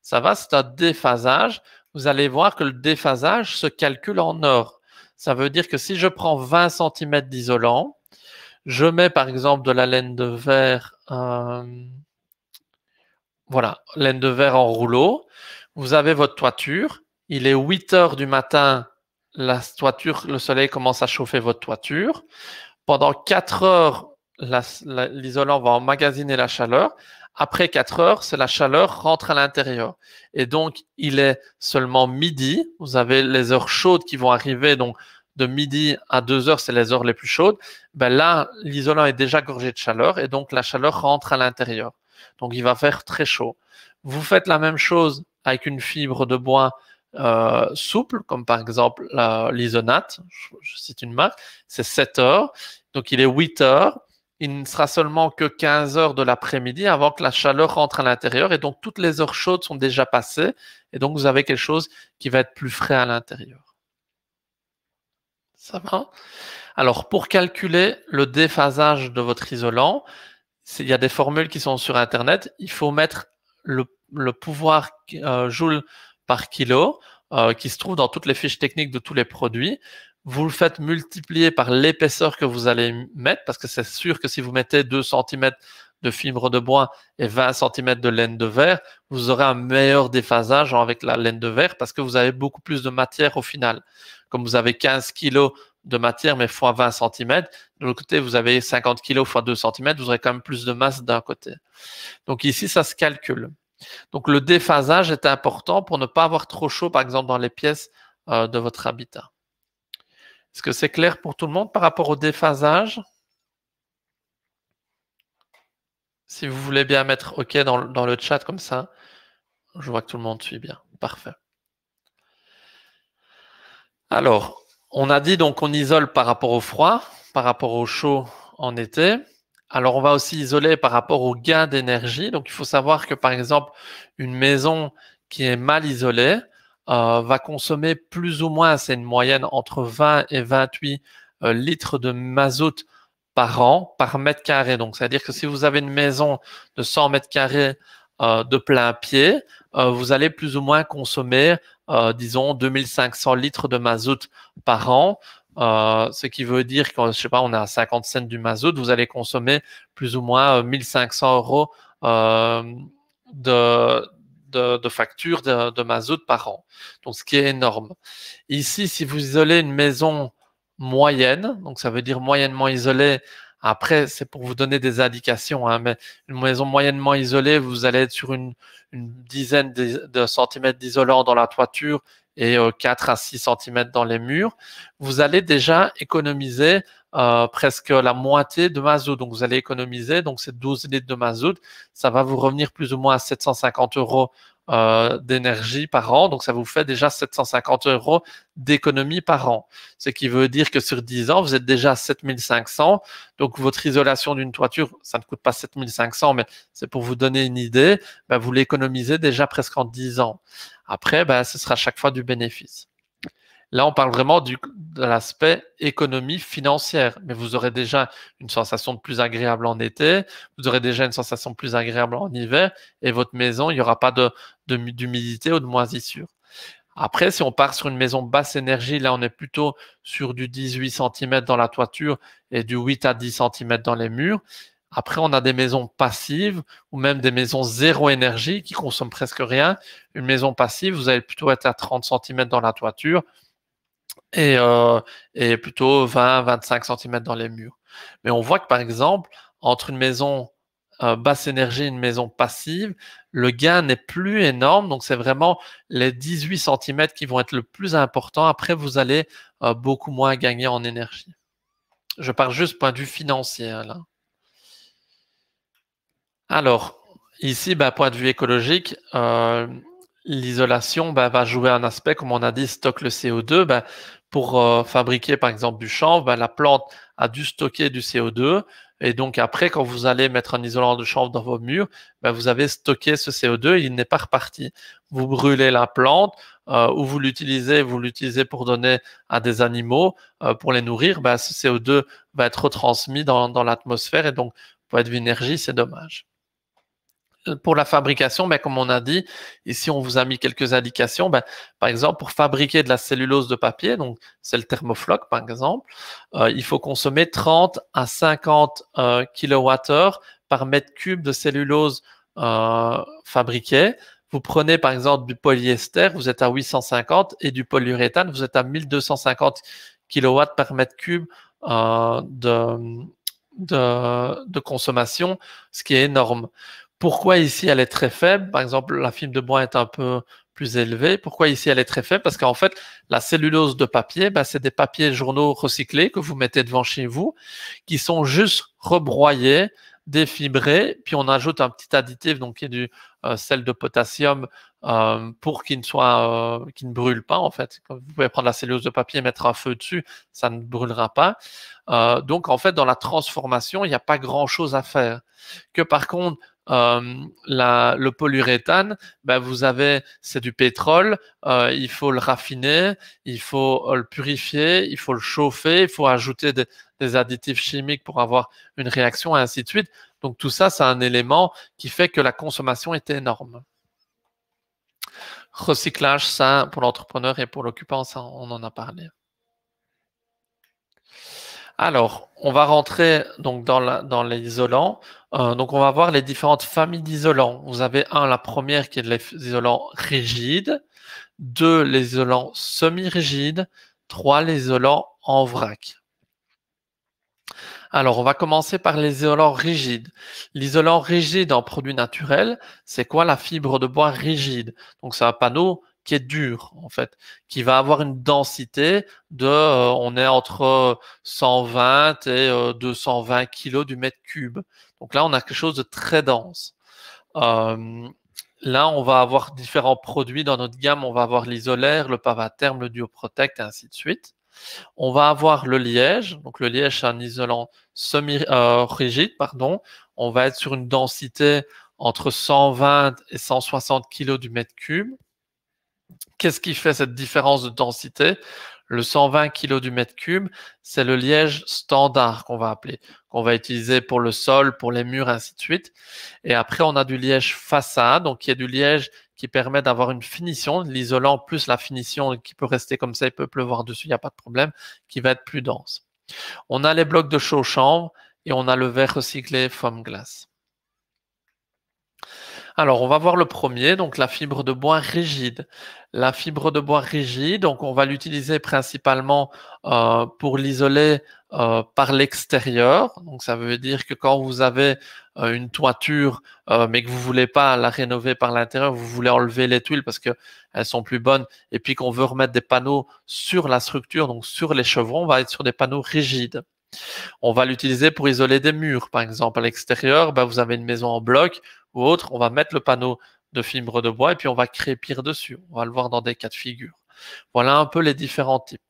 Ça va, c'est un déphasage. Vous allez voir que le déphasage se calcule en heures ça veut dire que si je prends 20 cm d'isolant, je mets par exemple de la laine de verre, euh, voilà, laine de verre en rouleau, vous avez votre toiture, il est 8 heures du matin, la toiture, le soleil commence à chauffer votre toiture. Pendant 4 heures, l'isolant va emmagasiner la chaleur. Après 4 heures, c'est la chaleur rentre à l'intérieur. Et donc, il est seulement midi. Vous avez les heures chaudes qui vont arriver. Donc, de midi à 2 heures, c'est les heures les plus chaudes, ben là, l'isolant est déjà gorgé de chaleur et donc la chaleur rentre à l'intérieur. Donc il va faire très chaud. Vous faites la même chose avec une fibre de bois euh, souple, comme par exemple l'isonate, je, cite une marque, c'est 7 heures. Donc il est 8 heures. Il ne sera seulement que 15 heures de l'après-midi avant que la chaleur rentre à l'intérieur et donc toutes les heures chaudes sont déjà passées et donc vous avez quelque chose qui va être plus frais à l'intérieur. Ça va Alors, pour calculer le déphasage de votre isolant, il y a des formules qui sont sur Internet. Il faut mettre le, pouvoir euh, joule par kilo euh, qui se trouve dans toutes les fiches techniques de tous les produits. Vous le faites multiplier par l'épaisseur que vous allez mettre parce que c'est sûr que si vous mettez 2 cm de fibre de bois et 20 cm de laine de verre, vous aurez un meilleur déphasage avec la laine de verre parce que vous avez beaucoup plus de matière au final comme vous avez 15 kg de matière, mais fois 20 cm. De l'autre côté, vous avez 50 kilos fois 2 cm, vous aurez quand même plus de masse d'un côté. Donc ici, ça se calcule. Donc le déphasage est important pour ne pas avoir trop chaud, par exemple, dans les pièces euh, de votre habitat. Est-ce que c'est clair pour tout le monde par rapport au déphasage Si vous voulez bien mettre OK dans le chat comme ça, je vois que tout le monde suit bien. Parfait. Alors, on a dit donc on isole par rapport au froid, par rapport au chaud en été. Alors, on va aussi isoler par rapport au gain d'énergie. Donc, il faut savoir que, par exemple, une maison qui est mal isolée euh, va consommer plus ou moins, c'est une moyenne, entre 20 et 28 euh, litres de mazout par an, par mètre carré. Donc, c'est-à-dire que si vous avez une maison de 100 mètres carrés euh, de plein pied, vous allez plus ou moins consommer euh, disons, 2500 litres de mazout par an. Euh, ce qui veut dire que, je sais pas, on a 50 cents du mazout, vous allez consommer plus ou moins 1500 euh, euros de, de, de facture de, de, mazout par an. Donc, ce qui est énorme. Ici, si vous isolez une maison moyenne, donc ça veut dire moyennement isolée après, c'est pour vous donner des indications, hein, mais une maison moyennement isolée, vous allez être sur une, dizaine de, centimètres d'isolant dans la toiture et 4 euh, à 6 centimètres dans les murs. Vous allez déjà économiser euh, presque la moitié de mazout. Donc, vous allez économiser, donc ces 12 litres de mazout. Ça va vous revenir plus ou moins à 750 euros euh, d'énergie par an. Donc, ça vous fait déjà 750 euros d'économie par an. Ce qui veut dire que sur 10 ans, vous êtes déjà à 7500. Donc, votre isolation d'une toiture, ça ne coûte pas 7500, mais c'est pour vous donner une idée. Bah, vous l'économisez déjà presque en 10 ans. Après, bah, ce sera chaque fois du bénéfice. Là, on parle vraiment de l'aspect économie financière, mais vous aurez déjà une sensation de plus agréable en été, vous aurez déjà une sensation plus agréable en hiver, et votre maison, il n'y aura pas d'humidité ou de moisissure. Après, si on part sur une maison basse énergie, là, on est plutôt sur du 18 cm dans la toiture et du 8 à 10 cm dans les murs. Après, on a des maisons passives ou même des maisons zéro énergie qui consomment presque rien. Une maison passive, vous allez plutôt être à 30 cm dans la toiture, euh, et, plutôt 20-25 cm dans les murs. Mais on voit que par exemple, entre une maison euh, basse énergie et une maison passive, le gain n'est plus énorme. Donc c'est vraiment les 18 cm qui vont être le plus important. Après, vous allez euh, beaucoup moins gagner en énergie. Je parle juste point de vue financier hein, là. Alors, ici, ben, point de vue écologique, l'isolation ben, va jouer un aspect, comme on a dit, stocke le CO2. Ben, pour euh, fabriquer par exemple du chanvre, ben, la plante a dû stocker du CO2. Et donc après, quand vous allez mettre un isolant de chanvre dans vos murs, vous avez stocké ce CO2 et il n'est pas reparti. Vous brûlez la plante euh, ou vous l'utilisez, vous l'utilisez pour donner à des animaux, euh, pour les nourrir, ce CO2 va être retransmis dans, dans l'atmosphère et donc pour être une c'est dommage. Euh, pour la fabrication, ben, comme on a dit, ici on vous a mis quelques indications. Ben, par exemple, pour fabriquer de la cellulose de papier, donc c'est le thermofloc par exemple, euh, il faut consommer 30 à 50 euh, kWh par mètre cube de cellulose euh, fabriquée. Vous prenez par exemple du polyester, vous êtes à 850 et du polyuréthane, vous êtes à 1250 kW par mètre cube de consommation, ce qui est énorme. Pourquoi ici elle est très faible Par exemple, la fibre de bois est un peu plus élevée. Pourquoi ici elle est très faible Parce qu'en fait, la cellulose de papier, bah, c'est des papiers journaux recyclés que vous mettez devant chez vous, qui sont juste rebroyés, défibrés, puis on ajoute un petit additif, donc qui est du euh, sel de potassium euh, pour qu'il ne soit, euh, qu'il ne brûle pas en fait. Vous pouvez prendre la cellulose de papier, et mettre un feu dessus, ça ne brûlera pas. donc en fait, dans la transformation, il n'y a pas grand chose à faire. Que par contre le polyuréthane, ben, vous avez, c'est du pétrole, euh, il faut le raffiner, il faut euh, le purifier, il faut le chauffer, il faut ajouter des, des additifs chimiques pour avoir une réaction et ainsi de suite. Donc tout ça, c'est un élément qui fait que la consommation est énorme. Recyclage, ça, pour l'entrepreneur et pour l'occupant, on en a parlé. Alors, on va rentrer donc dans l'isolant. Euh, donc, on va voir les différentes familles d'isolants. Vous avez un, la première qui est les isolants rigides, deux, les isolants semi-rigides, trois, les isolants en vrac. Alors, on va commencer par les isolants rigides. L'isolant rigide en produit naturel, c'est quoi la fibre de bois rigide Donc, c'est un panneau qui est dur en fait, qui va avoir une densité de, euh, on est entre 120 euh, et 220 euh, kg du mètre cube. Donc là, on a quelque chose de très dense. là, on va avoir différents produits dans notre gamme. On va avoir l'isolaire, le pavaterme, le duoprotect et ainsi de suite. On va avoir le liège. Donc le liège, c'est un isolant semi-rigide, pardon. On va être sur une densité entre 120 et 160 kg du mètre cube. Qu'est-ce qui fait cette différence de densité Le 120 kg du mètre cube, c'est le liège standard qu'on va appeler, qu'on va utiliser pour le sol, pour les murs, ainsi de suite. Et après, on a du liège façade, donc il y a du liège qui permet d'avoir une finition, l'isolant plus la finition qui peut rester comme ça, il peut pleuvoir dessus, il n'y a pas de problème, qui va être plus dense. On a les blocs de chaux chambre et on a le verre recyclé foam glace. Alors, on va voir le premier, donc la fibre de bois rigide. La fibre de bois rigide, donc on va l'utiliser principalement euh, pour l'isoler euh, par l'extérieur. Donc, ça veut dire que quand vous avez euh, une toiture, mais que vous voulez pas la rénover par l'intérieur, vous voulez enlever les tuiles parce que elles sont plus bonnes, et puis qu'on veut remettre des panneaux sur la structure, donc sur les chevrons, on va être sur des panneaux rigides. On va l'utiliser pour isoler des murs, par exemple. À l'extérieur, bah, vous avez une maison en bloc ou autre, on va mettre le panneau de fibre de bois et puis on va crépir dessus. On va le voir dans des cas de figure. Voilà un peu les différents types.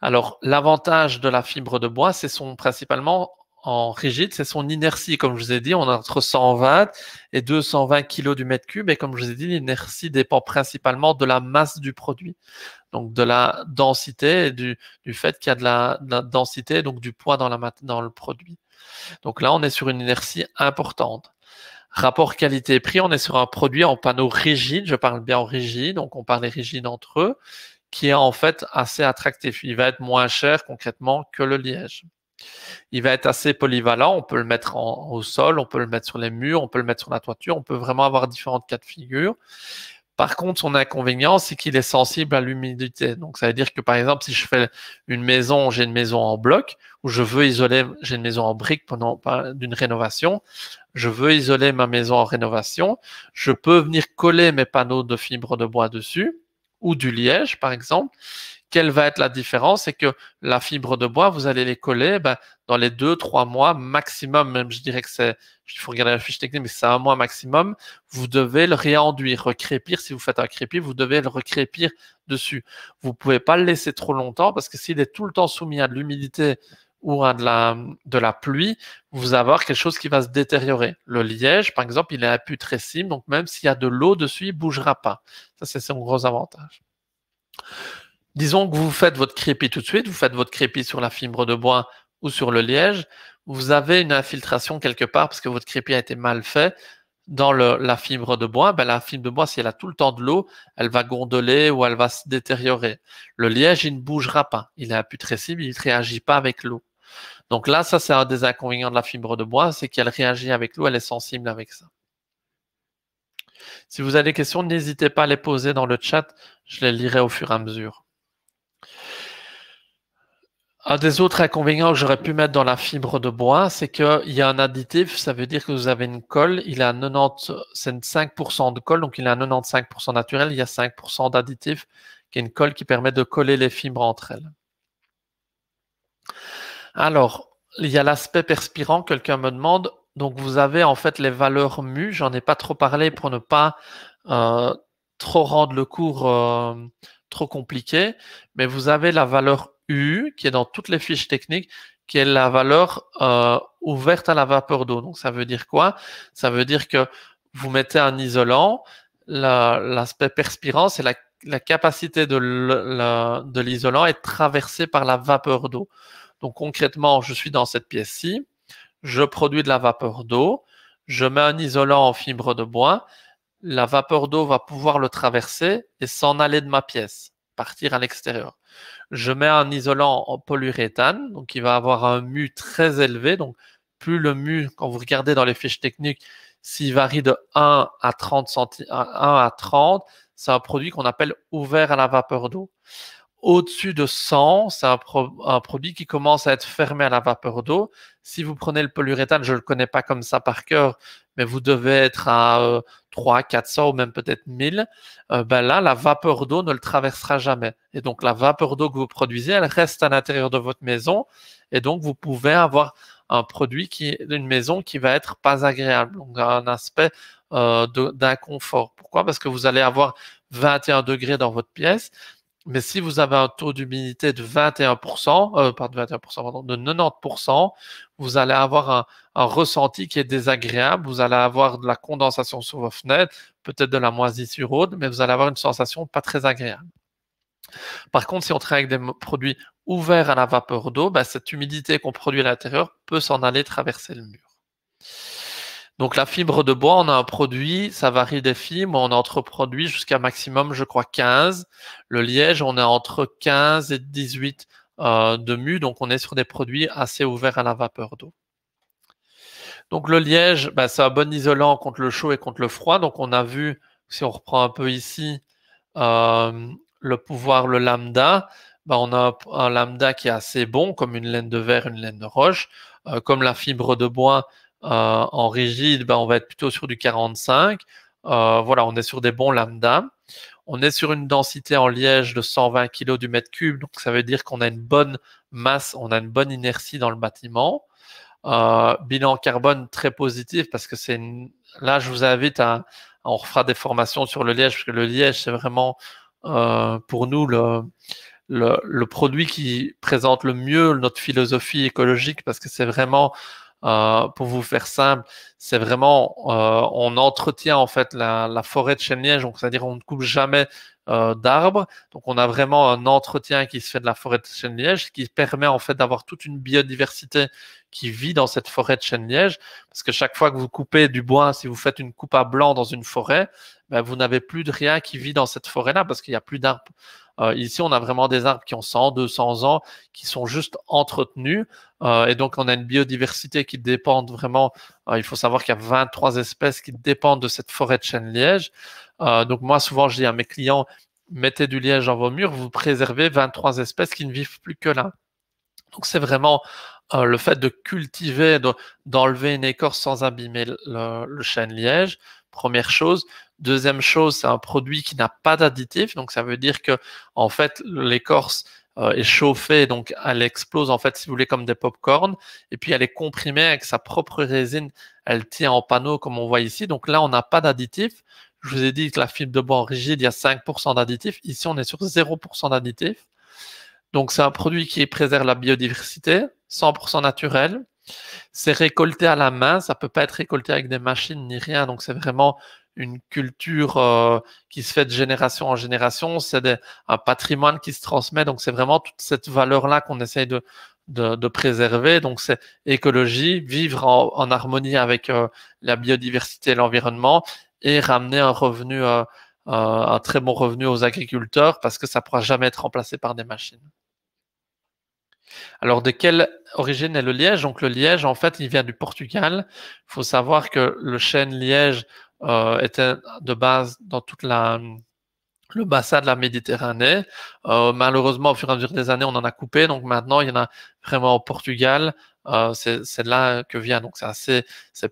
Alors, l'avantage de la fibre de bois, c'est son, principalement en rigide, c'est son inertie. Comme je vous ai dit, on a entre 120 et 220 kg du mètre cube. Et comme je vous ai dit, l'inertie dépend principalement de la masse du produit, donc de la densité, et du, du fait qu'il y a de la, densité, donc du poids dans, la, dans le produit. Donc là, on est sur une inertie importante. Rapport qualité-prix, on est sur un produit en panneau rigide, je parle bien en rigide, donc on parle des rigides entre eux, qui est en fait assez attractif. Il va être moins cher concrètement que le liège. Il va être assez polyvalent. On peut le mettre au sol, on peut le mettre sur les murs, on peut le mettre sur la toiture. On peut vraiment avoir différentes cas de figure. Par contre, son inconvénient, c'est qu'il est sensible à l'humidité. Donc, ça veut dire que, par exemple, si je fais une maison, j'ai une maison en bloc, ou je veux isoler, j'ai une maison en brique pendant d'une rénovation, je veux isoler ma maison en rénovation, je peux venir coller mes panneaux de fibre de bois dessus, ou du liège, par exemple, quelle va être la différence C'est que la fibre de bois, vous allez les coller ben, dans les deux, trois mois maximum, même je dirais que c'est, il faut regarder la fiche technique, mais c'est un mois maximum, vous devez le réenduire, recrépir. Si vous faites un crépit, vous devez le recrépir dessus. Vous ne pouvez pas le laisser trop longtemps parce que s'il est tout le temps soumis à de l'humidité ou à de la, de la pluie, vous allez avoir quelque chose qui va se détériorer. Le liège, par exemple, il est imputrescible, donc même s'il y a de l'eau dessus, il ne bougera pas. Ça, c'est son gros avantage disons que vous faites votre crépi tout de suite, vous faites votre crépi sur la fibre de bois ou sur le liège, vous avez une infiltration quelque part parce que votre crépi a été mal fait dans la fibre de bois. Ben, la fibre de bois, si elle a tout le temps de l'eau, elle va gondoler ou elle va se détériorer. Le liège, il ne bougera pas. Il est imputrescible, il ne réagit pas avec l'eau. Donc là, ça, c'est un des inconvénients de la fibre de bois, c'est qu'elle réagit avec l'eau, elle est sensible avec ça. Si vous avez des questions, n'hésitez pas à les poser dans le chat, je les lirai au fur et à mesure. Un des autres inconvénients que j'aurais pu mettre dans la fibre de bois, c'est qu'il y a un additif, ça veut dire que vous avez une colle, il a 95% de colle, donc il a 95% naturel, il y a 5% d'additif, qui est une colle qui permet de coller les fibres entre elles. Alors, il y a l'aspect perspirant, quelqu'un me demande, donc vous avez en fait les valeurs mu, j'en ai pas trop parlé pour ne pas euh, trop rendre le cours euh, trop compliqué, mais vous avez la valeur U, qui est dans toutes les fiches techniques, qui est la valeur euh, ouverte à la vapeur d'eau. Donc ça veut dire quoi Ça veut dire que vous mettez un isolant, l'aspect perspirant, c'est la, la, capacité de l'isolant est traversée par la vapeur d'eau. Donc concrètement, je suis dans cette pièce-ci, je produis de la vapeur d'eau, je mets un isolant en fibre de bois, la vapeur d'eau va pouvoir le traverser et s'en aller de ma pièce, partir à l'extérieur. Je mets un isolant en polyuréthane, donc il va avoir un mu très élevé. Donc plus le mu, quand vous regardez dans les fiches techniques, s'il varie de 1 à 30, 1 à 30 c'est un produit qu'on appelle ouvert à la vapeur d'eau. Au-dessus de 100, c'est un, produit qui commence à être fermé à la vapeur d'eau. Si vous prenez le polyuréthane, je ne le connais pas comme ça par cœur, mais vous devez être à 300, euh, 400 ou même peut-être 1000. Euh, ben là, la vapeur d'eau ne le traversera jamais. Et donc, la vapeur d'eau que vous produisez, elle reste à l'intérieur de votre maison. Et donc, vous pouvez avoir un produit qui une maison qui va être pas agréable, donc un aspect euh, d'inconfort. Pourquoi Parce que vous allez avoir 21 degrés dans votre pièce, mais si vous avez un taux d'humidité de 21%, euh, de 21%, de 90%, vous allez avoir un, ressenti qui est désagréable, vous allez avoir de la condensation sur vos fenêtres, peut-être de la moisissure haute, mais vous allez avoir une sensation pas très agréable. Par contre, si on travaille avec des produits ouverts à la vapeur d'eau, bah, cette humidité qu'on produit à l'intérieur peut s'en aller traverser le mur. Donc la fibre de bois, on a un produit, ça varie des fibres, on a entre produits jusqu'à maximum, je crois, 15. Le liège, on a entre 15 et 18 euh, de mu, donc on est sur des produits assez ouverts à la vapeur d'eau. Donc le liège, bah, c'est un bon isolant contre le chaud et contre le froid. Donc on a vu, si on reprend un peu ici, euh, le pouvoir, le lambda, bah, on a un lambda qui est assez bon, comme une laine de verre, une laine de roche, euh, comme la fibre de bois euh, en rigide, ben, on va être plutôt sur du 45. Euh, voilà, on est sur des bons lambda. On est sur une densité en liège de 120 kg du mètre cube, donc ça veut dire qu'on a une bonne masse, on a une bonne inertie dans le bâtiment. Euh, bilan carbone très positif parce que c'est là, je vous invite à, on refera des formations sur le liège parce que le liège c'est vraiment pour nous le, produit qui présente le mieux notre philosophie écologique parce que c'est vraiment euh, pour vous faire simple, c'est vraiment, euh, on entretient en fait la, forêt de chêne-liège, donc c'est-à-dire on ne coupe jamais euh, d'arbres. Donc on a vraiment un entretien qui se fait de la forêt de chêne-liège, qui permet en fait d'avoir toute une biodiversité qui vit dans cette forêt de chêne-liège, parce que chaque fois que vous coupez du bois, si vous faites une coupe à blanc dans une forêt, ben, vous n'avez plus de rien qui vit dans cette forêt-là, parce qu'il n'y a plus d'arbres. Euh, ici, on a vraiment des arbres qui ont 100, 200 ans, qui sont juste entretenus. Euh, et donc, on a une biodiversité qui dépend vraiment. Euh, il faut savoir qu'il y a 23 espèces qui dépendent de cette forêt de chêne-liège. donc, moi, souvent, je dis à mes clients, mettez du liège dans vos murs, vous préservez 23 espèces qui ne vivent plus que là. Donc, c'est vraiment le fait de cultiver, d'enlever une écorce sans abîmer le chêne liège, Première chose. Deuxième chose, c'est un produit qui n'a pas d'additif. Donc, ça veut dire que, en fait, l'écorce euh, est chauffée. Donc, elle explose, en fait, si vous voulez, comme des pop-corn. Et puis, elle est comprimée avec sa propre résine. Elle tient en panneau, comme on voit ici. Donc, là, on n'a pas d'additif. Je vous ai dit que la fibre de bois rigide, il y a 5% d'additif. Ici, on est sur 0% d'additif. Donc, c'est un produit qui préserve la biodiversité, 100% naturel, c'est récolté à la main, ça ne peut pas être récolté avec des machines ni rien. Donc c'est vraiment une culture euh, qui se fait de génération en génération. C'est un patrimoine qui se transmet. Donc c'est vraiment toute cette valeur-là qu'on essaye de, préserver. Donc c'est écologie, vivre en, harmonie avec euh, la biodiversité et l'environnement et ramener un revenu, euh, un très bon revenu aux agriculteurs parce que ça ne pourra jamais être remplacé par des machines. Alors, de quelle origine est le liège Donc, le liège, en fait, il vient du Portugal. Il faut savoir que le chêne liège euh, était de base dans toute le bassin de la Méditerranée. Euh, malheureusement, au fur et à mesure des années, on en a coupé. Donc maintenant, il y en a vraiment au Portugal. Euh, c'est là que vient. Donc c'est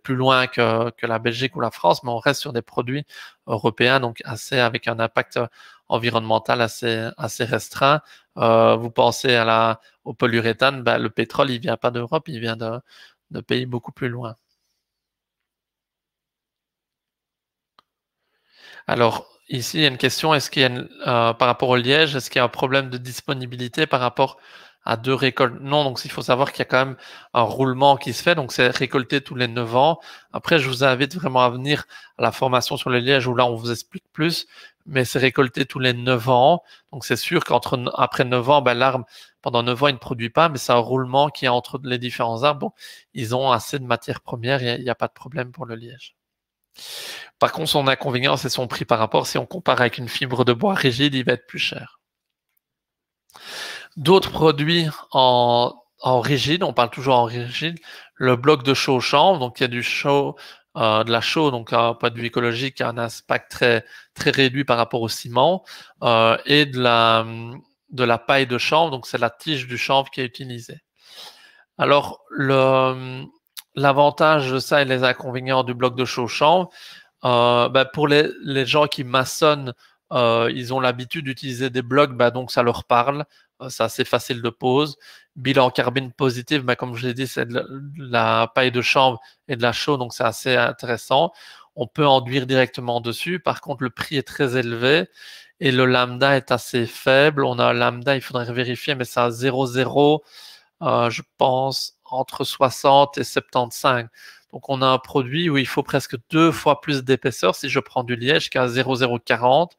plus loin que, la Belgique ou la France, mais on reste sur des produits européens, donc assez avec un impact environnemental assez restreint. Euh, vous pensez à la, au polyuréthane, ben, le pétrole, il ne vient pas d'Europe, il vient de, pays beaucoup plus loin. Alors, ici, il y a une question, est-ce qu'il y a euh, par rapport au liège, est-ce qu'il y a un problème de disponibilité par rapport à deux récoltes. Non, donc il faut savoir qu'il y a quand même un roulement qui se fait, donc c'est récolté tous les 9 ans. Après, je vous invite vraiment à venir à la formation sur le liège où là, on vous explique plus, mais c'est récolté tous les 9 ans. Donc c'est sûr qu'entre après 9 ans, ben, l'arbre, pendant 9 ans, il ne produit pas, mais c'est un roulement qui est entre les différents arbres. Bon, ils ont assez de matière première, il n'y a, pas de problème pour le liège. Par contre, son inconvénient, c'est son prix par rapport, si on compare avec une fibre de bois rigide, il va être plus cher. D'autres produits en, rigide, on parle toujours en rigide, le bloc de chaux chanvre, donc il y a du chaux, euh, de la chaux, donc à un point de vue écologique, a un aspect très, réduit par rapport au ciment, euh, et de la, paille de chanvre, donc c'est la tige du chanvre qui est utilisée. Alors, l'avantage de ça et les inconvénients du bloc de chaux chanvre, euh, ben, pour les, gens qui maçonnent, ils ont l'habitude d'utiliser des blocs, ben, donc ça leur parle c'est assez facile de pose. Bilan carbine positive, mais comme je l'ai dit, c'est de la paille de chambre et de la chaux, donc c'est assez intéressant. On peut enduire directement dessus. Par contre, le prix est très élevé et le lambda est assez faible. On a un lambda, il faudrait vérifier, mais c'est à 0,0, je pense, entre 60 et 75. Donc on a un produit où il faut presque deux fois plus d'épaisseur. Si je prends du liège qui a 0,040,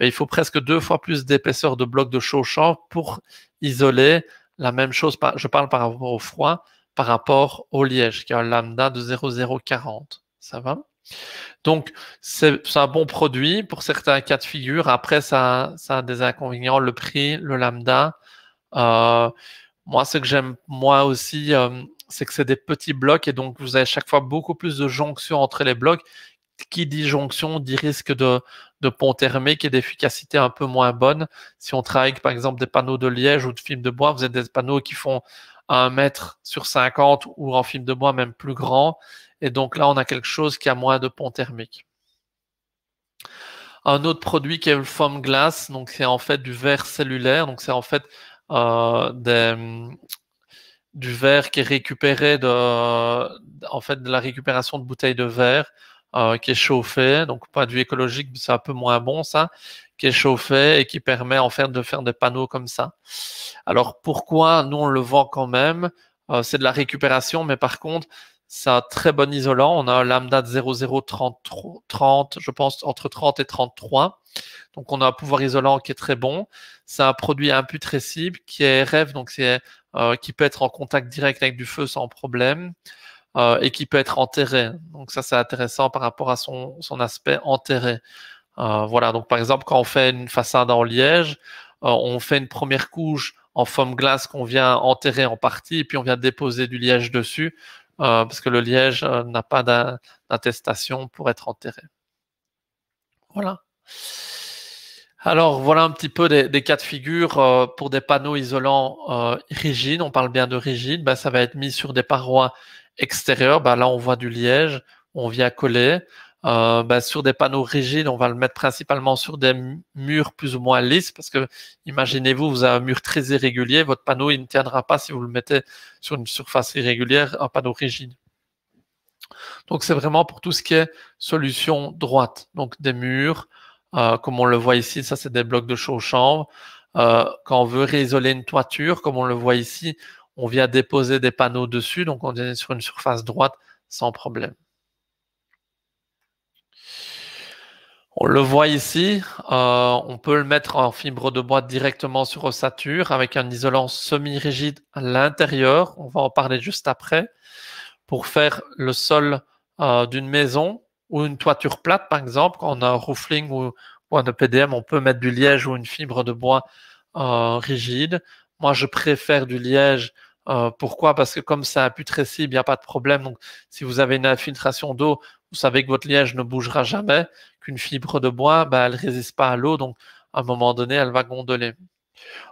il faut presque deux fois plus d'épaisseur de blocs de chauchant pour isoler la même chose. Je parle par rapport au froid, par rapport au liège qui a un lambda de 0,040. Ça va donc, c'est un bon produit pour certains cas de figure. Après, ça, ça a des inconvénients, le prix, le lambda. Euh, moi, ce que j'aime, moi aussi, euh, c'est que c'est des petits blocs et donc vous avez chaque fois beaucoup plus de jonctions entre les blocs. Qui dit jonction dit risque de, de pont thermique et d'efficacité un peu moins bonne. Si on travaille par exemple des panneaux de liège ou de film de bois, vous avez des panneaux qui font 1 mètre sur 50 ou en film de bois même plus grand. Et donc là, on a quelque chose qui a moins de pont thermique. Un autre produit qui est le foam glass, donc c'est en fait du verre cellulaire, donc c'est en fait euh, des, du verre qui est récupéré de, en fait, de la récupération de bouteilles de verre euh, qui est chauffé, donc pas du écologique, c'est un peu moins bon ça, qui est chauffé et qui permet en fait de faire des panneaux comme ça. Alors pourquoi nous on le vend quand même euh, C'est de la récupération, mais par contre c'est un très bon isolant. On a un lambda de 0,030, je pense entre 30 et 33. Donc on a un pouvoir isolant qui est très bon. C'est un produit imputrescible qui est RF, donc c'est euh, qui peut être en contact direct avec du feu sans problème euh, et qui peut être enterré. Donc ça, c'est intéressant par rapport à son, son aspect enterré. Euh, voilà, donc par exemple, quand on fait une façade en liège, on fait une première couche en forme glace qu'on vient enterrer en partie, et puis on vient déposer du liège dessus, parce que le liège n'a pas d'attestation pour être enterré. Voilà. Alors voilà un petit peu des, cas de figure euh, pour des panneaux isolants euh, rigides. On parle bien de rigide. Bah, ça va être mis sur des parois extérieures. Bah, là, on voit du liège. On vient coller. Euh, bah, sur des panneaux rigides, on va le mettre principalement sur des murs plus ou moins lisses parce que imaginez-vous, vous avez un mur très irrégulier. Votre panneau, il ne tiendra pas si vous le mettez sur une surface irrégulière, un panneau rigide. Donc c'est vraiment pour tout ce qui est solution droite. Donc des murs. Euh, comme on le voit ici, ça c'est des blocs de chaux euh, quand on veut réisoler une toiture, comme on le voit ici, on vient déposer des panneaux dessus, donc on vient sur une surface droite sans problème. On le voit ici, euh, on peut le mettre en fibre de bois directement sur ossature avec un isolant semi-rigide à l'intérieur. On va en parler juste après. Pour faire le sol d'une maison, ou une toiture plate, par exemple, quand on a un roofling ou, un EPDM, on peut mettre du liège ou une fibre de bois euh, rigide. Moi, je préfère du liège. Euh, pourquoi Parce que comme c'est imputrescible, il n'y a pas de problème. Donc, si vous avez une infiltration d'eau, vous savez que votre liège ne bougera jamais. Qu'une fibre de bois, bah, elle ne résiste pas à l'eau. Donc, à un moment donné, elle va gondoler.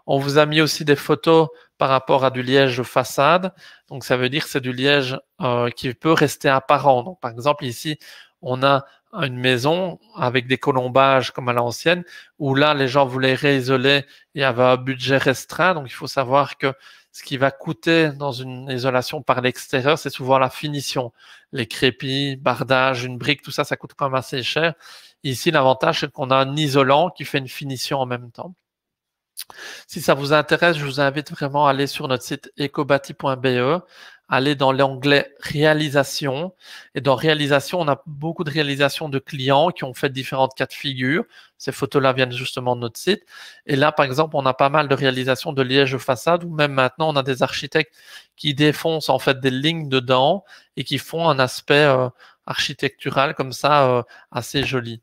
On vous a mis aussi des photos par rapport à du liège façade. Donc, ça veut dire que c'est du liège euh, qui peut rester apparent. Donc, par exemple, ici, on a une maison avec des colombages comme à l'ancienne, où là, les gens voulaient réisoler et avaient un budget restreint. Donc, il faut savoir que ce qui va coûter dans une isolation par l'extérieur, c'est souvent la finition. Les crépis, bardage, une brique, tout ça, ça coûte quand même assez cher. Ici, l'avantage, c'est qu'on a un isolant qui fait une finition en même temps. Si ça vous intéresse, je vous invite vraiment à aller sur notre site ecobati.be aller dans l'onglet réalisation. Et dans réalisation, on a beaucoup de réalisations de clients qui ont fait différentes cas de figure. Ces photos-là viennent justement de notre site. Et là, par exemple, on a pas mal de réalisations de liège façade ou même maintenant, on a des architectes qui défoncent en fait des lignes dedans et qui font un aspect euh, architectural comme ça euh, assez joli.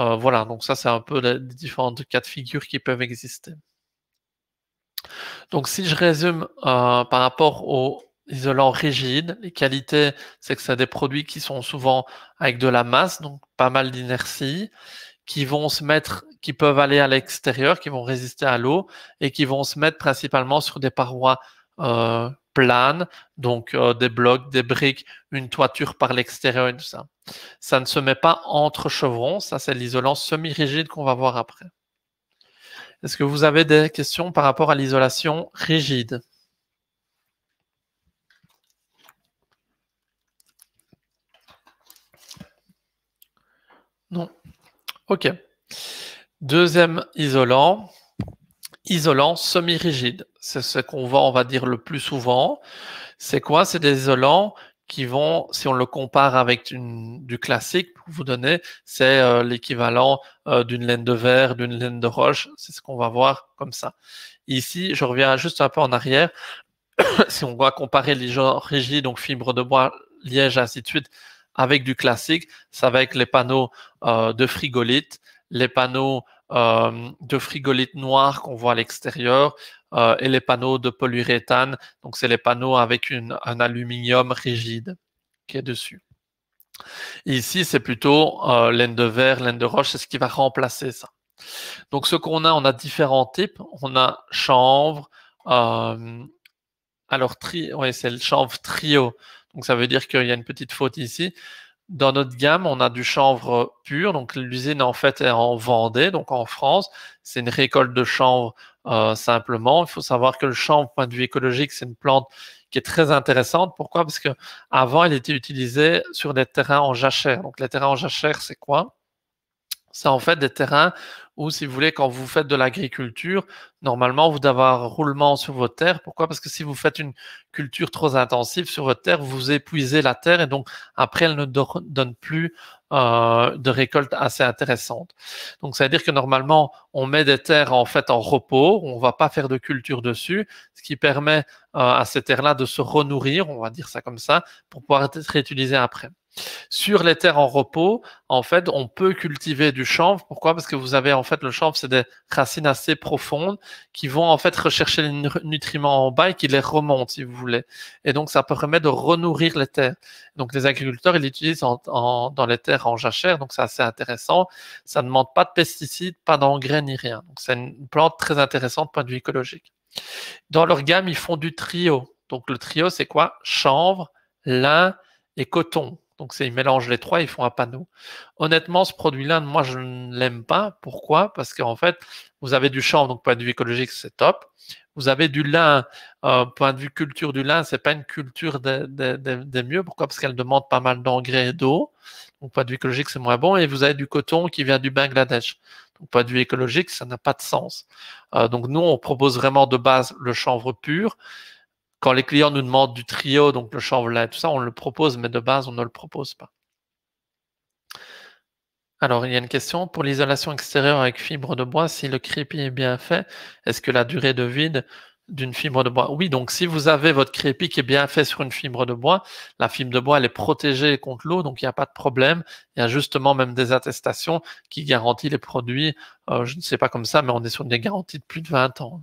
Euh, voilà, donc ça, c'est un peu les différentes cas de figure qui peuvent exister. Donc, si je résume par rapport au, isolant rigide, Les qualités, c'est que c'est des produits qui sont souvent avec de la masse, donc pas mal d'inertie, qui vont se mettre, qui peuvent aller à l'extérieur, qui vont résister à l'eau et qui vont se mettre principalement sur des parois euh, planes, donc euh, des blocs, des briques, une toiture par l'extérieur et tout ça. Ça ne se met pas entre chevrons, ça c'est l'isolant semi-rigide qu'on va voir après. Est-ce que vous avez des questions par rapport à l'isolation rigide Non. Ok. Deuxième isolant, isolant semi-rigide. C'est ce qu'on voit, on va dire, le plus souvent. C'est quoi C'est des isolants qui vont, si on le compare avec du classique, pour vous donner, c'est euh, l'équivalent euh, d'une laine de verre, d'une laine de roche. C'est ce qu'on va voir comme ça. Ici, je reviens juste un peu en arrière. [COUGHS] si on va comparer les gens rigides, donc fibres de bois, liège, ainsi de suite, avec du classique, ça va être les panneaux euh, de frigolite, les panneaux euh, de frigolite noir qu'on voit à l'extérieur euh, et les panneaux de polyuréthane. Donc, c'est les panneaux avec un aluminium rigide qui est dessus. ici, c'est plutôt laine de verre, laine de roche, c'est ce qui va remplacer ça. Donc, ce qu'on a, on a différents types. On a chanvre, alors tri c'est le chanvre trio donc ça veut dire qu'il y a une petite faute ici. Dans notre gamme, on a du chanvre pur. Donc l'usine en fait est en Vendée, donc en France. C'est une récolte de chanvre euh, simplement. Il faut savoir que le chanvre, point de vue écologique, c'est une plante qui est très intéressante. Pourquoi Parce que avant, elle était utilisée sur des terrains en jachère. Donc les terrains en jachère, c'est quoi c'est en fait des terrains où, si vous voulez, quand vous faites de l'agriculture, normalement, vous devez avoir roulement sur vos terres. Pourquoi Parce que si vous faites une culture trop intensive sur votre terre, vous épuisez la terre et donc après, elle ne donne plus euh, de récolte assez intéressante. Donc, ça veut dire que normalement, on met des terres en fait en repos, on ne va pas faire de culture dessus, ce qui permet euh, à ces terres-là de se renourrir, on va dire ça comme ça, pour pouvoir être réutilisées après. Sur les terres en repos, en fait, on peut cultiver du chanvre. Pourquoi Parce que vous avez en fait le chanvre, c'est des racines assez profondes qui vont en fait rechercher les nutriments en bas et qui les remontent, si vous voulez. Et donc, ça permet de renourrir les terres. Donc, les agriculteurs, ils l'utilisent dans les terres en jachère, donc c'est assez intéressant. Ça ne demande pas de pesticides, pas d'engrais ni rien. Donc, c'est une plante très intéressante point de vue écologique. Dans leur gamme, ils font du trio. Donc, le trio, c'est quoi Chanvre, lin et coton. Donc, ils mélangent les trois, ils font un panneau. Honnêtement, ce produit-là, moi, je ne l'aime pas. Pourquoi Parce qu'en fait, vous avez du chanvre, donc point de vue écologique, c'est top. Vous avez du lin, euh, point de vue culture du lin, c'est pas une culture des mieux. Pourquoi Parce qu'elle demande pas mal d'engrais et d'eau. Donc, point de vue écologique, c'est moins bon. Et vous avez du coton qui vient du Bangladesh. Donc, point de vue écologique, ça n'a pas de sens. Euh, donc, nous, on propose vraiment de base le chanvre pur. Quand les clients nous demandent du trio, donc le et tout ça, on le propose, mais de base, on ne le propose pas. Alors, il y a une question. Pour l'isolation extérieure avec fibre de bois, si le crépi est bien fait, est-ce que la durée de vide d'une fibre de bois Oui, donc si vous avez votre crépi qui est bien fait sur une fibre de bois, la fibre de bois, elle est protégée contre l'eau, donc il n'y a pas de problème. Il y a justement même des attestations qui garantissent les produits. Euh, je ne sais pas comme ça, mais on est sur des garanties de plus de 20 ans.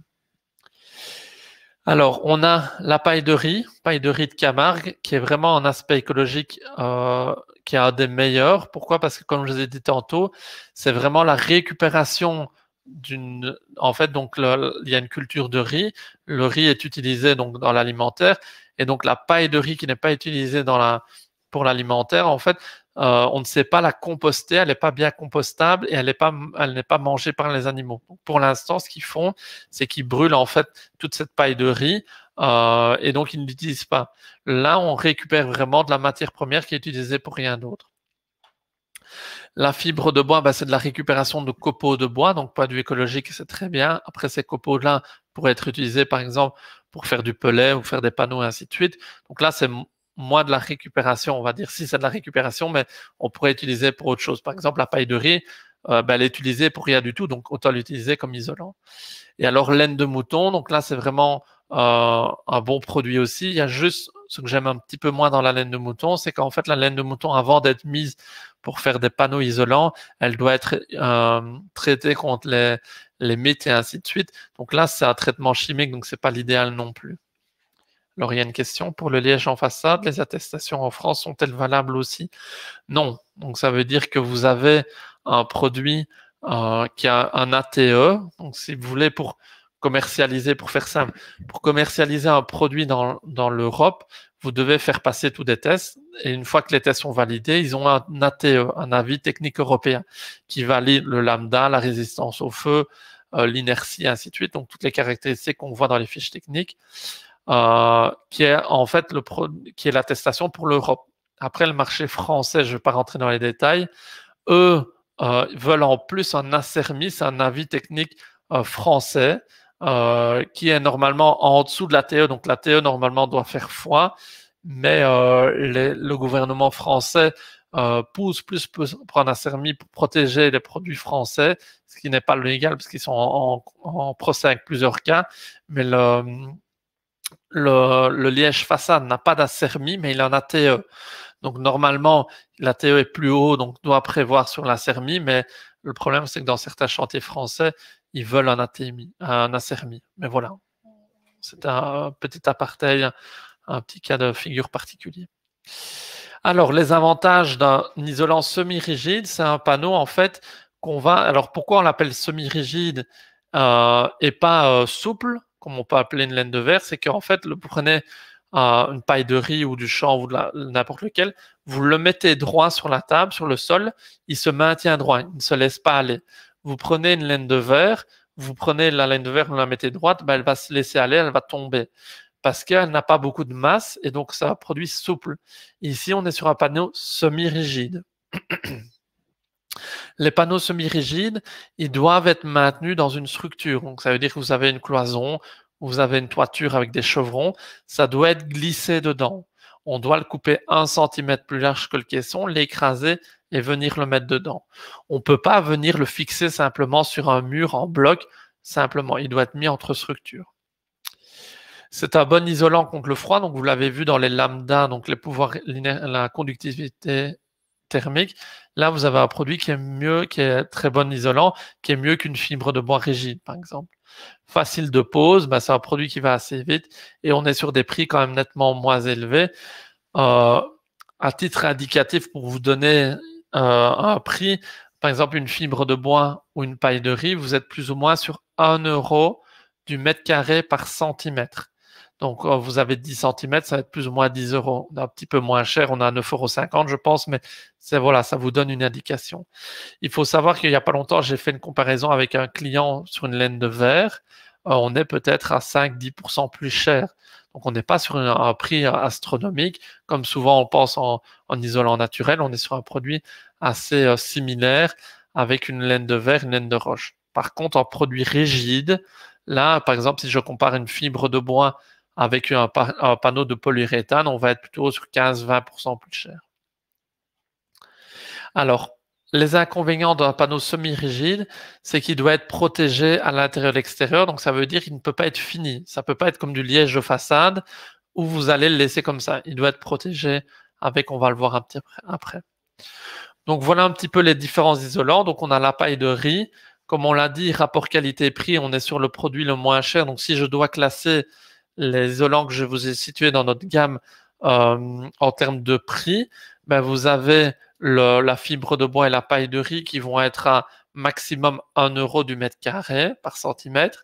Alors, on a la paille de riz, paille de riz de Camargue, qui est vraiment un aspect écologique euh, qui est un des meilleurs. Pourquoi Parce que, comme je vous ai dit tantôt, c'est vraiment la récupération d'une. En fait, donc, il y a une culture de riz. Le riz est utilisé donc dans l'alimentaire, et donc la paille de riz qui n'est pas utilisée dans la pour l'alimentaire, en fait, euh, on ne sait pas la composter, elle n'est pas bien compostable et elle n'est pas, pas mangée par les animaux. pour l'instant, ce qu'ils font, c'est qu'ils brûlent en fait toute cette paille de riz euh, et donc ils ne l'utilisent pas. Là, on récupère vraiment de la matière première qui est utilisée pour rien d'autre. La fibre de bois, bah, c'est de la récupération de copeaux de bois, donc pas du écologique, c'est très bien. Après, ces copeaux-là pourraient être utilisés, par exemple, pour faire du pelet ou faire des panneaux, et ainsi de suite. Donc là, c'est moins de la récupération, on va dire si c'est de la récupération, mais on pourrait utiliser pour autre chose. Par exemple, la paille de riz, euh, ben, elle est utilisée pour rien du tout, donc autant l'utiliser comme isolant. Et alors laine de mouton, donc là c'est vraiment euh, un bon produit aussi. Il y a juste ce que j'aime un petit peu moins dans la laine de mouton, c'est qu'en fait la laine de mouton, avant d'être mise pour faire des panneaux isolants, elle doit être euh, traitée contre les, les et ainsi de suite. Donc là c'est un traitement chimique, donc c'est pas l'idéal non plus. Alors il y a une question pour le Liège en façade, les attestations en France sont-elles valables aussi Non. Donc ça veut dire que vous avez un produit euh, qui a un ATE. Donc si vous voulez pour commercialiser, pour faire simple, pour commercialiser un produit dans, dans l'Europe, vous devez faire passer tous des tests. Et une fois que les tests sont validés, ils ont un ATE, un avis technique européen, qui valide le lambda, la résistance au feu, euh, l'inertie, ainsi de suite. Donc toutes les caractéristiques qu'on voit dans les fiches techniques. Euh, qui est en fait le qui est l'attestation pour l'Europe. Après le marché français, je ne vais pas rentrer dans les détails. Eux euh, veulent en plus un assermis, un avis technique euh, français qui est normalement en dessous de la TE. Donc la TE normalement doit faire foi, mais le gouvernement français pousse plus, pour un assermis pour protéger les produits français, ce qui n'est pas légal parce qu'ils sont en, en, procès avec plusieurs cas. Mais le, le, Liège façade n'a pas d'assermie, mais il en a TE. Donc normalement, la e est plus haut, donc doit prévoir sur l'assermie, mais le problème, c'est que dans certains chantiers français, ils veulent un, ATMI, un Mais voilà, c'est un petit aparté un petit cas de figure particulier. Alors, les avantages d'un isolant semi-rigide, c'est un panneau en fait qu'on va. Alors, pourquoi on l'appelle semi-rigide euh, et pas euh, souple comme on peut appeler une laine de verre, c'est qu'en fait, vous prenez euh, une paille de riz ou du champ ou n'importe lequel, vous le mettez droit sur la table, sur le sol, il se maintient droit, il ne se laisse pas aller. Vous prenez une laine de verre, vous prenez la laine de verre, vous la mettez droite, bah, elle va se laisser aller, elle va tomber parce qu'elle n'a pas beaucoup de masse et donc ça produit souple. Ici, on est sur un panneau semi-rigide. [CLEARS THROAT] Les panneaux semi-rigides, ils doivent être maintenus dans une structure. Donc, ça veut dire que vous avez une cloison, vous avez une toiture avec des chevrons, ça doit être glissé dedans. On doit le couper un centimètre plus large que le caisson, l'écraser et venir le mettre dedans. On ne peut pas venir le fixer simplement sur un mur en bloc, simplement. Il doit être mis entre structures. C'est un bon isolant contre le froid, donc vous l'avez vu dans les lambda, donc les pouvoirs la conductivité thermique, là, vous avez un produit qui est mieux, qui est très bon isolant, qui est mieux qu'une fibre de bois rigide, par exemple. Facile de pose, bah, c'est un produit qui va assez vite et on est sur des prix quand même nettement moins élevés. Euh, à titre indicatif, pour vous donner euh, un prix, par exemple, une fibre de bois ou une paille de riz, vous êtes plus ou moins sur 1 euro du mètre carré par centimètre. Donc, vous avez 10 cm, ça va être plus ou moins 10 euros. un petit peu moins cher, on a 9,50 euros, je pense, mais c'est, voilà, ça vous donne une indication. Il faut savoir qu'il n'y a pas longtemps, j'ai fait une comparaison avec un client sur une laine de verre. Euh, on est peut-être à 5-10% plus cher. Donc, on n'est pas sur un, prix astronomique. Comme souvent, on pense en, isolant naturel, on est sur un produit assez euh, similaire avec une laine de verre, une laine de roche. Par contre, en produit rigide, là, par exemple, si je compare une fibre de bois avec un, panneau de polyuréthane, on va être plutôt sur 15-20% plus cher. Alors, les inconvénients d'un panneau semi-rigide, c'est qu'il doit être protégé à l'intérieur et à l'extérieur, donc ça veut dire qu'il ne peut pas être fini. Ça ne peut pas être comme du liège de façade où vous allez le laisser comme ça. Il doit être protégé avec, on va le voir un petit après. Donc voilà un petit peu les différents isolants. Donc on a la paille de riz. Comme on l'a dit, rapport qualité-prix, on est sur le produit le moins cher. Donc si je dois classer les isolants que je vous ai situés dans notre gamme euh, en termes de prix, ben vous avez la fibre de bois et la paille de riz qui vont être à maximum 1 euro du mètre carré par centimètre.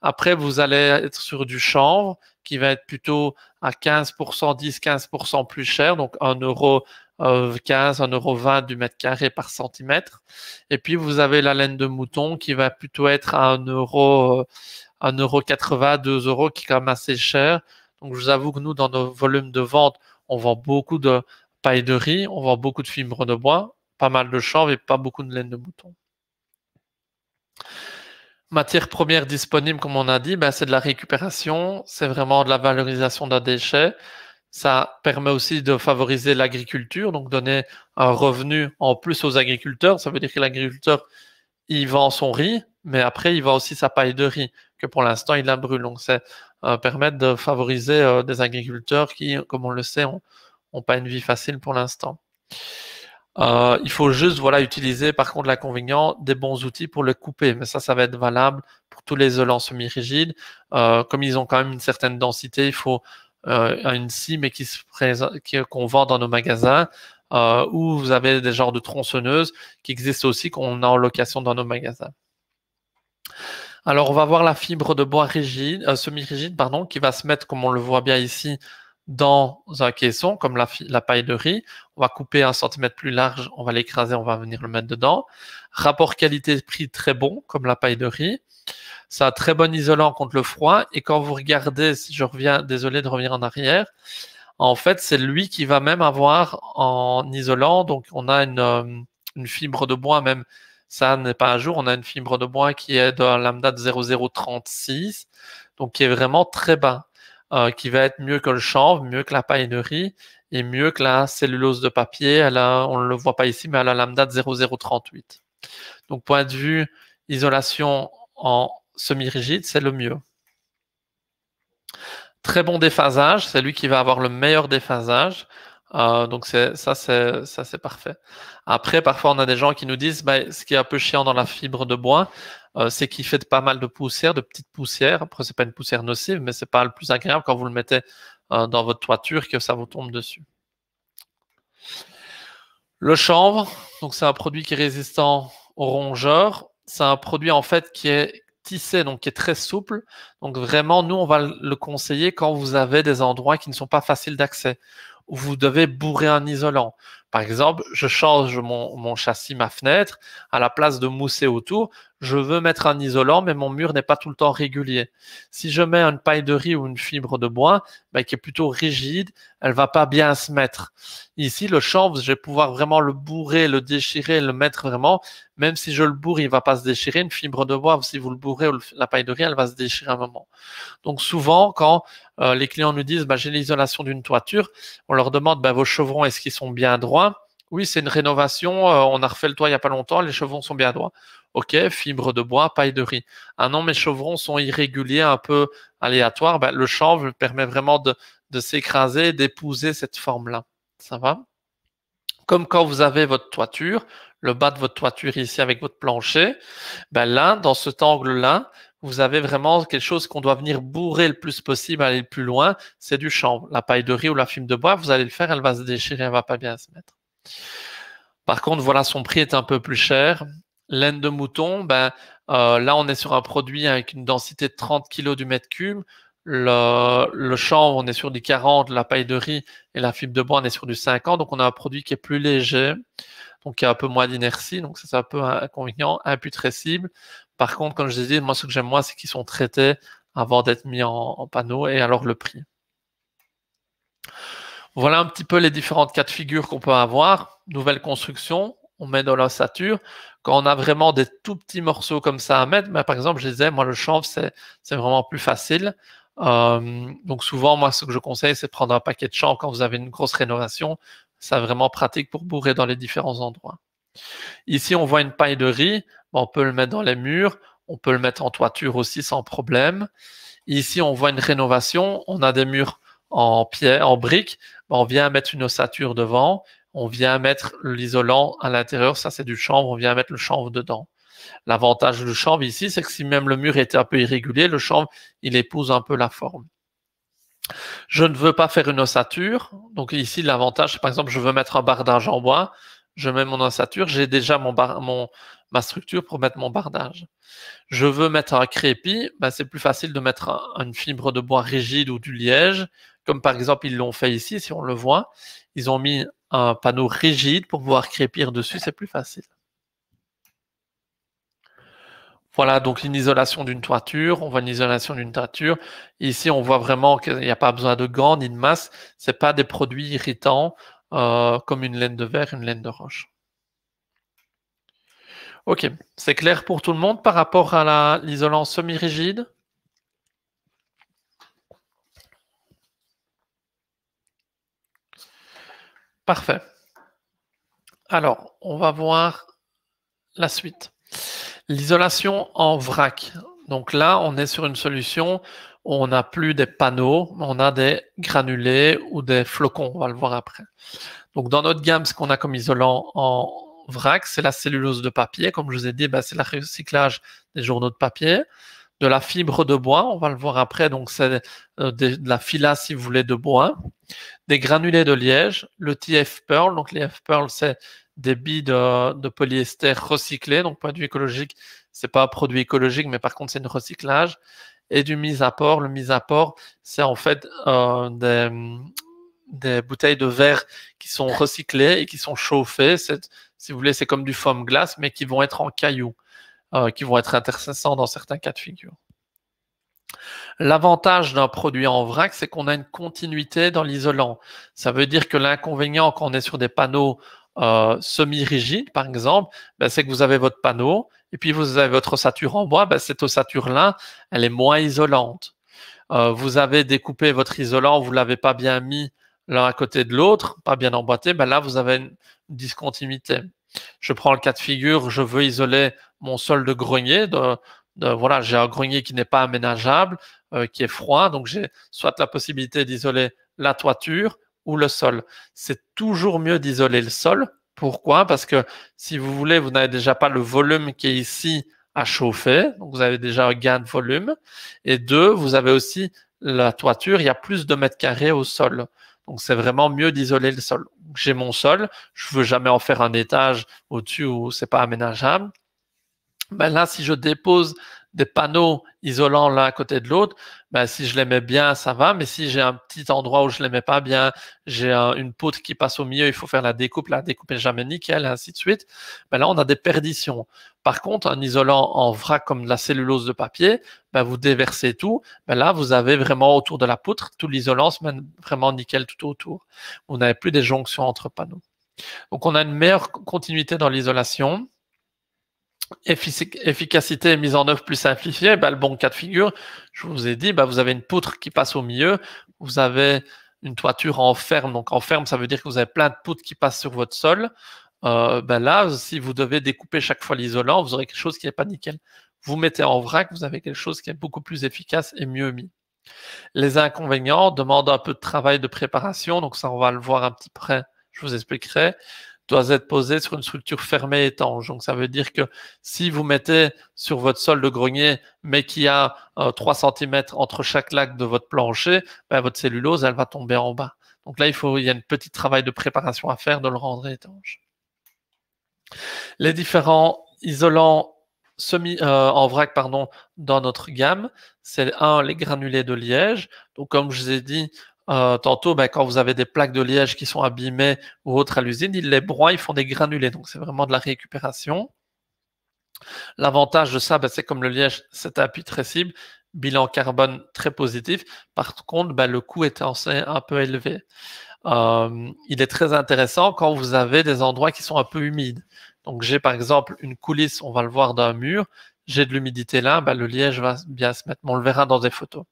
Après, vous allez être sur du chanvre qui va être plutôt à 15%, 10-15% plus cher, donc un euro 15, euh, 1,20 euro du mètre carré par centimètre. Et puis, vous avez la laine de mouton qui va plutôt être à 1 euro, 1,80€, 2€, qui est quand même assez cher. Donc, je vous avoue que nous, dans nos volumes de vente, on vend beaucoup de paille de riz, on vend beaucoup de fibres de bois, pas mal de chanvre et pas beaucoup de laine de mouton. Matière première disponible, comme on a dit, ben, c'est de la récupération, c'est vraiment de la valorisation d'un déchet. Ça permet aussi de favoriser l'agriculture, donc donner un revenu en plus aux agriculteurs. Ça veut dire que l'agriculteur, il vend son riz, mais après, il vend aussi sa paille de riz que pour l'instant il la brûle. Donc ça permet euh, permettre de favoriser euh, des agriculteurs qui, comme on le sait, n'ont pas une vie facile pour l'instant. Euh, il faut juste voilà, utiliser par contre l'inconvénient des bons outils pour le couper. Mais ça, ça va être valable pour tous les élans semi-rigides. comme ils ont quand même une certaine densité, il faut une scie mais qu'on vend dans nos magasins. ou vous avez des genres de tronçonneuses qui existent aussi qu'on a en location dans nos magasins. Alors, on va voir la fibre de bois rigide, euh, semi-rigide, pardon, qui va se mettre, comme on le voit bien ici, dans un caisson, comme la, paille de riz. On va couper un centimètre plus large, on va l'écraser, on va venir le mettre dedans. Rapport qualité-prix très bon, comme la paille de riz. Ça un très bon isolant contre le froid. Et quand vous regardez, si je reviens, désolé de revenir en arrière, en fait, c'est lui qui va même avoir en isolant. Donc, on a une euh, fibre de bois même ça n'est pas un jour. On a une fibre de bois qui est de lambda de 0,036, donc qui est vraiment très bas, euh, qui va être mieux que le chanvre, mieux que la paille et mieux que la cellulose de papier. on ne le voit pas ici, mais elle a lambda de 0,038. Donc, point de vue isolation en semi-rigide, c'est le mieux. Très bon déphasage, c'est lui qui va avoir le meilleur déphasage. Ah, donc ça, c'est parfait. Après, parfois, on a des gens qui nous disent, bah, ce qui est un peu chiant dans la fibre de bois, euh, c'est qu'il fait pas mal de poussière, de petites poussières. Après, c'est pas une poussière nocive, mais c'est pas le plus agréable quand vous le mettez euh, dans votre toiture que ça vous tombe dessus. Le chanvre, donc c'est un produit qui est résistant aux rongeurs. C'est un produit en fait qui est tissé, donc qui est très souple. Donc vraiment, nous, on va le conseiller quand vous avez des endroits qui ne sont pas faciles d'accès vous devez bourrer un isolant. Par exemple, je change mon, châssis, ma fenêtre, à la place de mousser autour, je veux mettre un isolant, mais mon mur n'est pas tout le temps régulier. Si je mets une paille de riz ou une fibre de bois, qui est plutôt rigide, elle va pas bien se mettre. Ici, le champ, je vais pouvoir vraiment le bourrer, le déchirer, le mettre vraiment. Même si je le bourre, il va pas se déchirer. Une fibre de bois, si vous le bourrez la paille de riz, elle va se déchirer un moment. Donc souvent, quand euh, les clients nous disent bah, j'ai l'isolation d'une toiture, on leur demande bah, vos chevrons, est-ce qu'ils sont bien droits oui, c'est une rénovation. on a refait le toit il n'y a pas longtemps. Les chevrons sont bien droits. OK, fibre de bois, paille de riz. Ah non, mes chevrons sont irréguliers, un peu aléatoires. Bah, le chanvre permet vraiment de, s'écraser, d'épouser cette forme-là. Ça va Comme quand vous avez votre toiture, le bas de votre toiture ici avec votre plancher, ben là, dans cet angle-là, vous avez vraiment quelque chose qu'on doit venir bourrer le plus possible, aller le plus loin, c'est du chanvre. La paille de riz ou la fibre de bois, vous allez le faire, elle va se déchirer, elle va pas bien se mettre. Par contre, voilà, son prix est un peu plus cher. Laine de mouton, ben, euh, là, on est sur un produit avec une densité de 30 kg du mètre cube. Le, chanvre, on est sur du 40, la paille de riz et la fibre de bois, on est sur du 50. Donc, on a un produit qui est plus léger, donc qui a un peu moins d'inertie. Donc, c'est un peu inconvénient, imputrescible. Par contre, comme je disais, moi, ce que j'aime moi, c'est qu'ils sont traités avant d'être mis en, panneau et alors le prix. Voilà un petit peu les différentes cas de figure qu'on peut avoir. Nouvelle construction, on met dans l'ossature. Quand on a vraiment des tout petits morceaux comme ça à mettre, mais par exemple, je disais, moi, le chanvre, c'est vraiment plus facile. Euh, donc souvent, moi, ce que je conseille, c'est prendre un paquet de chanvre quand vous avez une grosse rénovation. C'est vraiment pratique pour bourrer dans les différents endroits. Ici, on voit une paille de riz. On peut le mettre dans les murs. On peut le mettre en toiture aussi sans problème. Ici, on voit une rénovation. On a des murs en pierre, en briques on vient mettre une ossature devant, on vient mettre l'isolant à l'intérieur, ça c'est du chanvre, on vient mettre le chanvre dedans. L'avantage du chanvre ici, c'est que si même le mur était un peu irrégulier, le chanvre, il épouse un peu la forme. Je ne veux pas faire une ossature. Donc ici, l'avantage, par exemple, je veux mettre un bardage en bois. Je mets mon ossature. J'ai déjà mon, mon ma structure pour mettre mon bardage. Je veux mettre un crépi. Ben, c'est plus facile de mettre une fibre de bois rigide ou du liège comme par exemple ils l'ont fait ici, si on le voit, ils ont mis un panneau rigide pour pouvoir crépir dessus, c'est plus facile. Voilà donc une isolation d'une toiture, on voit une isolation d'une toiture. Ici, on voit vraiment qu'il n'y a pas besoin de gants ni de masse, ce n'est pas des produits irritants euh, comme une laine de verre, une laine de roche. Ok, c'est clair pour tout le monde par rapport à l'isolant semi-rigide Parfait. Alors, on va voir la suite. L'isolation en vrac. Donc là, on est sur une solution où on n'a plus des panneaux, mais on a des granulés ou des flocons. On va le voir après. Donc dans notre gamme, ce qu'on a comme isolant en vrac, c'est la cellulose de papier. Comme je vous ai dit, bah, c'est le recyclage des journaux de papier de la fibre de bois, on va le voir après, donc c'est euh, de la fila si vous voulez de bois, des granulés de liège, le TF Pearl, donc les F Pearl c'est des billes de, polyester recyclées, donc pas du écologique, c'est pas un produit écologique, mais par contre c'est un recyclage, et du mise à port. Le mise à port, c'est en fait euh, des, des bouteilles de verre qui sont recyclées et qui sont chauffées, si vous voulez c'est comme du foam glace, mais qui vont être en cailloux. Euh, qui vont être intéressants dans certains cas de figure. L'avantage d'un produit en vrac, c'est qu'on a une continuité dans l'isolant. Ça veut dire que l'inconvénient quand on est sur des panneaux euh, semi-rigides, par exemple, ben, c'est que vous avez votre panneau et puis vous avez votre ossature en bois. Ben, cette ossature-là, elle est moins isolante. Euh, vous avez découpé votre isolant, vous ne l'avez pas bien mis l'un à côté de l'autre, pas bien emboîté, ben, là, vous avez une discontinuité. Je prends le cas de figure, je veux isoler mon sol de grenier. voilà, j'ai un grenier qui n'est pas aménageable, euh, qui est froid, donc j'ai soit la possibilité d'isoler la toiture ou le sol. C'est toujours mieux d'isoler le sol. Pourquoi Parce que si vous voulez, vous n'avez déjà pas le volume qui est ici à chauffer, donc vous avez déjà un gain de volume. Et deux, vous avez aussi la toiture, il y a plus de mètres carrés au sol. Donc c'est vraiment mieux d'isoler le sol. J'ai mon sol, je veux jamais en faire un étage au-dessus où c'est pas aménageable. Mais ben là, si je dépose des panneaux isolants l'un à côté de l'autre, ben, si je les mets bien, ça va. Mais si j'ai un petit endroit où je les mets pas bien, j'ai une poutre qui passe au milieu, il faut faire la découpe, la découpe n'est jamais nickel, et ainsi de suite. Ben là, on a des perditions. Par contre, un isolant en vrac comme de la cellulose de papier, ben, vous déversez tout. Ben là, vous avez vraiment autour de la poutre, tout l'isolant se met vraiment nickel tout autour. on n'avez plus des jonctions entre panneaux. Donc, on a une meilleure continuité dans l'isolation efficacité et mise en œuvre plus simplifiée, bah, le bon cas de figure, je vous ai dit, bah, vous avez une poutre qui passe au milieu, vous avez une toiture en ferme. Donc en ferme, ça veut dire que vous avez plein de poutres qui passent sur votre sol. Euh, ben là, si vous devez découper chaque fois l'isolant, vous aurez quelque chose qui n'est pas nickel. Vous mettez en vrac, vous avez quelque chose qui est beaucoup plus efficace et mieux mis. Les inconvénients demandent un peu de travail de préparation, donc ça on va le voir un petit près, je vous expliquerai doit être posé sur une structure fermée étanche. Donc ça veut dire que si vous mettez sur votre sol de grenier, mais qu'il y a 3 euh, cm entre chaque lac de votre plancher, bah, votre cellulose, elle va tomber en bas. Donc là, il, faut, il y a un petit travail de préparation à faire de le rendre étanche. Les différents isolants semi, euh, en vrac pardon, dans notre gamme, c'est un, les granulés de liège. Donc comme je vous ai dit, euh, tantôt, ben, quand vous avez des plaques de liège qui sont abîmées ou autres à l'usine, ils les broient, ils font des granulés. Donc, c'est vraiment de la récupération. L'avantage de ça, ben, c'est comme le liège, c'est un cible bilan carbone très positif. Par contre, ben, le coût est un peu élevé. Euh, il est très intéressant quand vous avez des endroits qui sont un peu humides. Donc, j'ai par exemple une coulisse, on va le voir d'un mur, j'ai de l'humidité là, ben, le liège va bien se mettre. On le verra dans des photos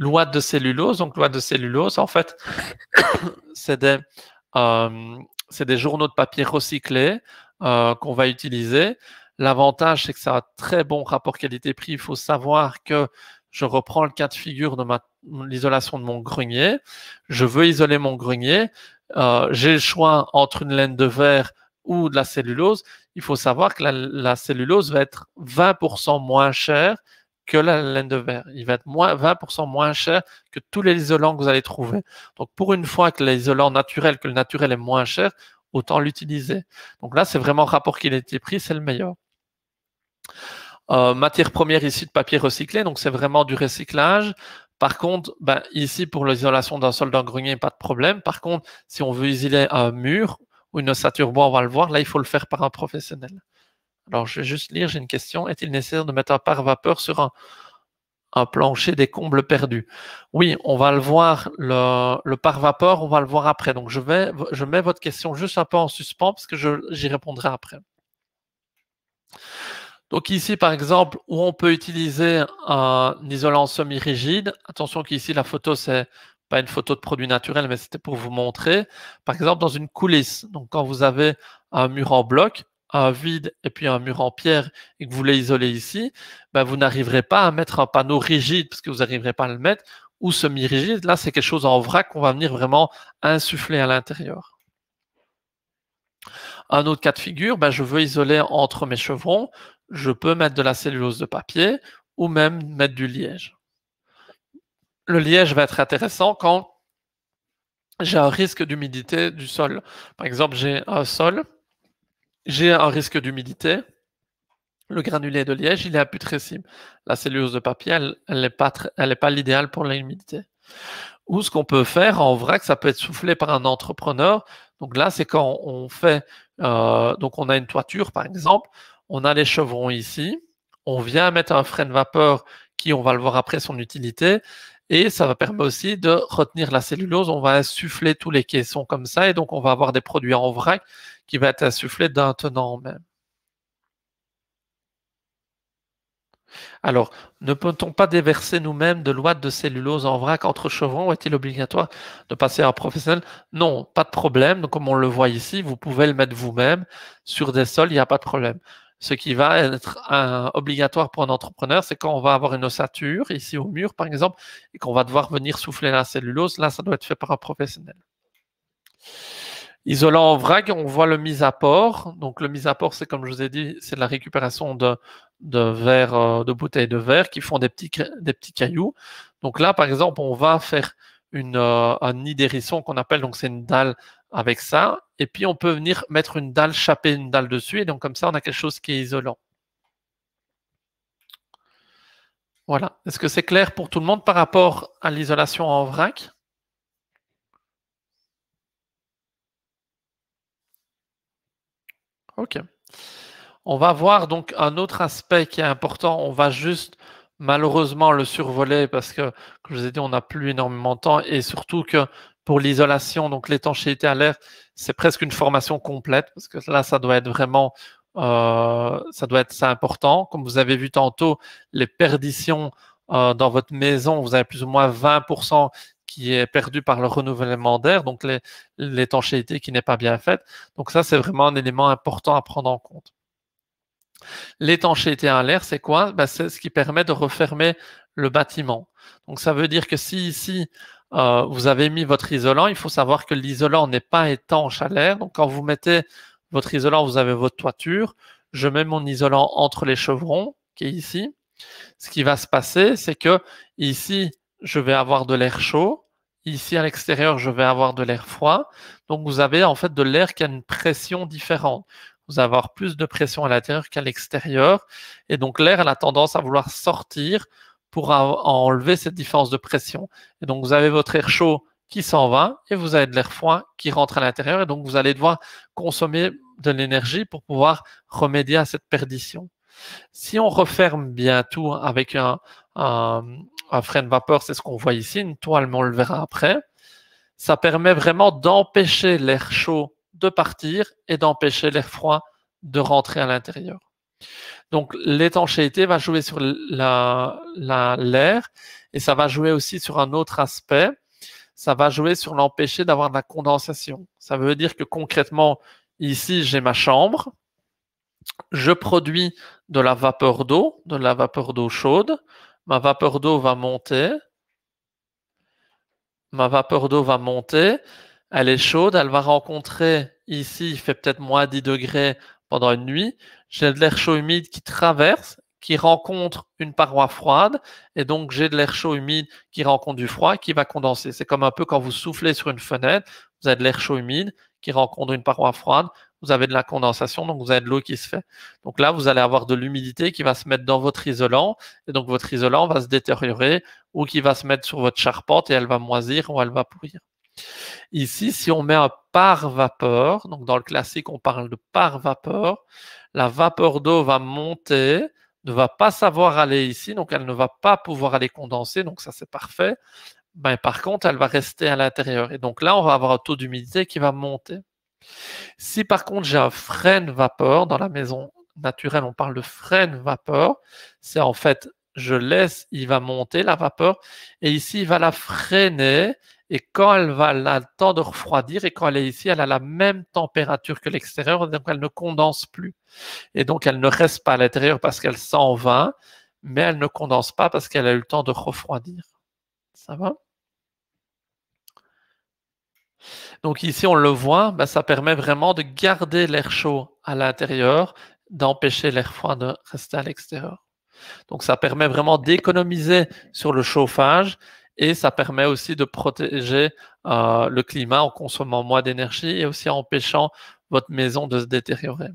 loi de cellulose. Donc, loi de cellulose, en fait, [COUGHS] euh, c'est des, journaux de papier recyclés euh, qu'on va utiliser. L'avantage, c'est que ça a très bon rapport qualité-prix. Il faut savoir que je reprends le cas de figure de l'isolation de mon grenier. Je veux isoler mon grenier. Euh, j'ai le choix entre une laine de verre ou de la cellulose. Il faut savoir que la, la cellulose va être 20% moins chère que la laine de verre. Il va être moins 20% moins cher que tous les isolants que vous allez trouver. Donc pour une fois que l'isolant naturel, que le naturel est moins cher, autant l'utiliser. Donc là, c'est vraiment rapport qualité pris, c'est le meilleur. Euh, matière première ici de papier recyclé, donc c'est vraiment du recyclage. Par contre, ben, ici pour l'isolation d'un sol d'un grenier, pas de problème. Par contre, si on veut isoler un mur ou une ossature bois, on va le voir, là il faut le faire par un professionnel. Alors, je vais juste lire, j'ai une question. Est-il nécessaire de mettre un pare-vapeur sur un, plancher des combles perdus Oui, on va le voir, le, le pare-vapeur, on va le voir après. Donc, je, vais, je mets votre question juste un peu en suspens parce que j'y répondrai après. Donc ici, par exemple, où on peut utiliser un isolant semi-rigide, attention qu'ici, la photo, c'est pas une photo de produit naturel, mais c'était pour vous montrer. Par exemple, dans une coulisse, donc quand vous avez un mur en bloc, un vide et puis un mur en pierre et que vous voulez isoler ici, ben vous n'arriverez pas à mettre un panneau rigide parce que vous n'arriverez pas à le mettre ou semi-rigide. Là, c'est quelque chose en vrac qu'on va venir vraiment insuffler à l'intérieur. Un autre cas de figure, ben je veux isoler entre mes chevrons, je peux mettre de la cellulose de papier ou même mettre du liège. Le liège va être intéressant quand j'ai un risque d'humidité du sol. Par exemple, j'ai un sol j'ai un risque d'humidité. Le granulé de liège, il est imputrescible. La cellulose de papier, elle n'est pas, l'idéal pour l'humidité. Ou ce qu'on peut faire en que ça peut être soufflé par un entrepreneur. Donc là, c'est quand on fait, euh, donc on a une toiture par exemple, on a les chevrons ici, on vient mettre un frein de vapeur qui, on va le voir après, son utilité, et ça va permettre aussi de retenir la cellulose. On va insuffler tous les caissons comme ça. Et donc, on va avoir des produits en vrac qui vont être insufflés d'un tenant même. Alors, ne peut-on pas déverser nous-mêmes de lois de cellulose en vrac entre chevrons Est-il obligatoire de passer à un professionnel Non, pas de problème. comme on le voit ici, vous pouvez le mettre vous-même sur des sols, il n'y a pas de problème. Ce qui va être obligatoire pour un entrepreneur, c'est quand on va avoir une ossature ici au mur, par exemple, et qu'on va devoir venir souffler la cellulose. Là, ça doit être fait par un professionnel. Isolant en vrac, on voit le mise à port. Donc le mise à port, c'est comme je vous ai dit, c'est la récupération de, de euh, de bouteilles de verre qui font des petits, des petits cailloux. Donc là, par exemple, on va faire une, euh, un nid d'hérisson qu'on appelle, donc c'est une dalle avec ça. Et puis, on peut venir mettre une dalle, chaper une dalle dessus. Et donc, comme ça, on a quelque chose qui est isolant. Voilà. Est-ce que c'est clair pour tout le monde par rapport à l'isolation en vrac Ok. On va voir donc un autre aspect qui est important. On va juste malheureusement le survoler parce que, comme je vous ai dit, on n'a plus énormément de temps et surtout que pour l'isolation, donc l'étanchéité à l'air, c'est presque une formation complète parce que là, ça doit être vraiment, euh, ça doit être ça important. Comme vous avez vu tantôt, les perditions euh, dans votre maison, vous avez plus ou moins 20% qui est perdu par le renouvellement d'air, donc l'étanchéité qui n'est pas bien faite. Donc ça, c'est vraiment un élément important à prendre en compte. L'étanchéité à l'air, c'est quoi bah, C'est ce qui permet de refermer le bâtiment. Donc ça veut dire que si ici, euh, vous avez mis votre isolant. Il faut savoir que l'isolant n'est pas étanche à l'air. Donc, quand vous mettez votre isolant, vous avez votre toiture. Je mets mon isolant entre les chevrons, qui est ici. Ce qui va se passer, c'est que ici, je vais avoir de l'air chaud. Ici, à l'extérieur, je vais avoir de l'air froid. Donc, vous avez en fait de l'air qui a une pression différente. Vous allez avoir plus de pression à l'intérieur qu'à l'extérieur. Et donc, l'air a tendance à vouloir sortir pour enlever cette différence de pression. Et donc, vous avez votre air chaud qui s'en va et vous avez de l'air froid qui rentre à l'intérieur. Et donc, vous allez devoir consommer de l'énergie pour pouvoir remédier à cette perdition. Si on referme bien tout avec un, un, frein de vapeur, c'est ce qu'on voit ici, une toile, mais on le verra après, ça permet vraiment d'empêcher l'air chaud de partir et d'empêcher l'air froid de rentrer à l'intérieur. Donc l'étanchéité va jouer sur l'air et ça va jouer aussi sur un autre aspect. Ça va jouer sur l'empêcher d'avoir de la condensation. Ça veut dire que concrètement, ici, j'ai ma chambre, je produis de la vapeur d'eau, de la vapeur d'eau chaude, ma vapeur d'eau va monter, ma vapeur d'eau va monter, elle est chaude, elle va rencontrer ici, il fait peut-être moins 10 degrés pendant une nuit, j'ai de l'air chaud humide qui traverse, qui rencontre une paroi froide, et donc j'ai de l'air chaud humide qui rencontre du froid, qui va condenser. C'est comme un peu quand vous soufflez sur une fenêtre, vous avez de l'air chaud humide qui rencontre une paroi froide, vous avez de la condensation, donc vous avez de l'eau qui se fait. Donc là, vous allez avoir de l'humidité qui va se mettre dans votre isolant, et donc votre isolant va se détériorer ou qui va se mettre sur votre charpente et elle va moisir ou elle va pourrir. Ici, si on met un par-vapeur, donc dans le classique, on parle de par-vapeur, la vapeur d'eau va monter, ne va pas savoir aller ici, donc elle ne va pas pouvoir aller condenser, donc ça c'est parfait. Ben, par contre, elle va rester à l'intérieur. Et donc là, on va avoir un taux d'humidité qui va monter. Si par contre j'ai un frein vapeur, dans la maison naturelle, on parle de frein vapeur, c'est en fait je laisse, il va monter la vapeur, et ici il va la freiner, et quand elle va, elle a le temps de refroidir et quand elle est ici, elle a la même température que l'extérieur, donc elle ne condense plus. Et donc elle ne reste pas à l'intérieur parce qu'elle s'en va, mais elle ne condense pas parce qu'elle a eu le temps de refroidir. Ça va Donc ici, on le voit, ben, ça permet vraiment de garder l'air chaud à l'intérieur, d'empêcher l'air froid de rester à l'extérieur. Donc ça permet vraiment d'économiser sur le chauffage et ça permet aussi de protéger euh, le climat en consommant moins d'énergie et aussi en empêchant votre maison de se détériorer.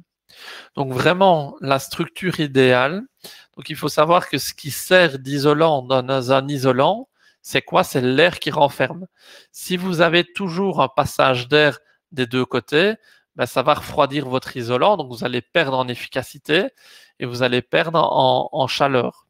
Donc vraiment la structure idéale. Donc il faut savoir que ce qui sert d'isolant dans un isolant, c'est quoi C'est l'air qui renferme. Si vous avez toujours un passage d'air des deux côtés, ben, ça va refroidir votre isolant, donc vous allez perdre en efficacité et vous allez perdre en chaleur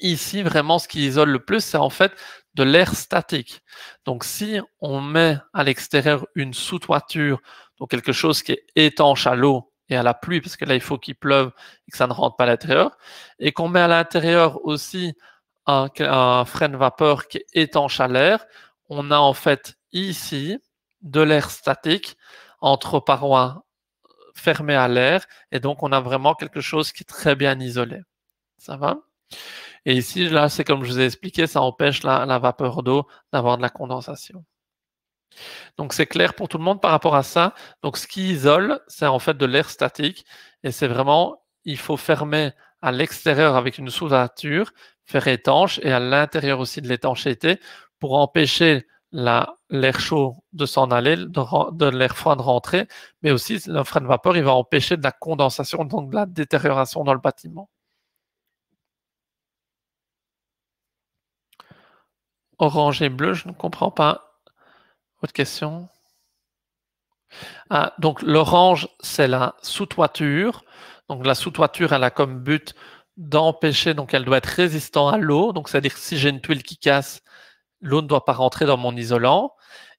ici, vraiment, ce qui isole le plus, c'est en fait de l'air statique. Donc, si on met à l'extérieur une sous-toiture, donc quelque chose qui est étanche à l'eau et à la pluie, parce que là, il faut qu'il pleuve et que ça ne rentre pas à l'intérieur, et qu'on met à l'intérieur aussi un, frein de vapeur qui est étanche à l'air, on a en fait ici de l'air statique entre parois euh, fermées à l'air, et donc on a vraiment quelque chose qui est très bien isolé. Ça va et ici, là, c'est comme je vous ai expliqué, ça empêche la, vapeur d'eau d'avoir de la condensation. Donc c'est clair pour tout le monde par rapport à ça. Donc ce qui isole, c'est en fait de l'air statique. Et c'est vraiment, il faut fermer à l'extérieur avec une sous faire étanche, et à l'intérieur aussi de l'étanchéité pour empêcher l'air chaud de s'en aller, de, l'air froid de rentrer, mais aussi le frein de vapeur, il va empêcher de la condensation, donc de la détérioration dans le bâtiment. orange et bleu, je ne comprends pas. Autre question ah, donc l'orange, c'est la sous-toiture. Donc la sous-toiture, elle a comme but d'empêcher, donc elle doit être résistante à l'eau. Donc c'est-à-dire si j'ai une tuile qui casse, l'eau ne doit pas rentrer dans mon isolant.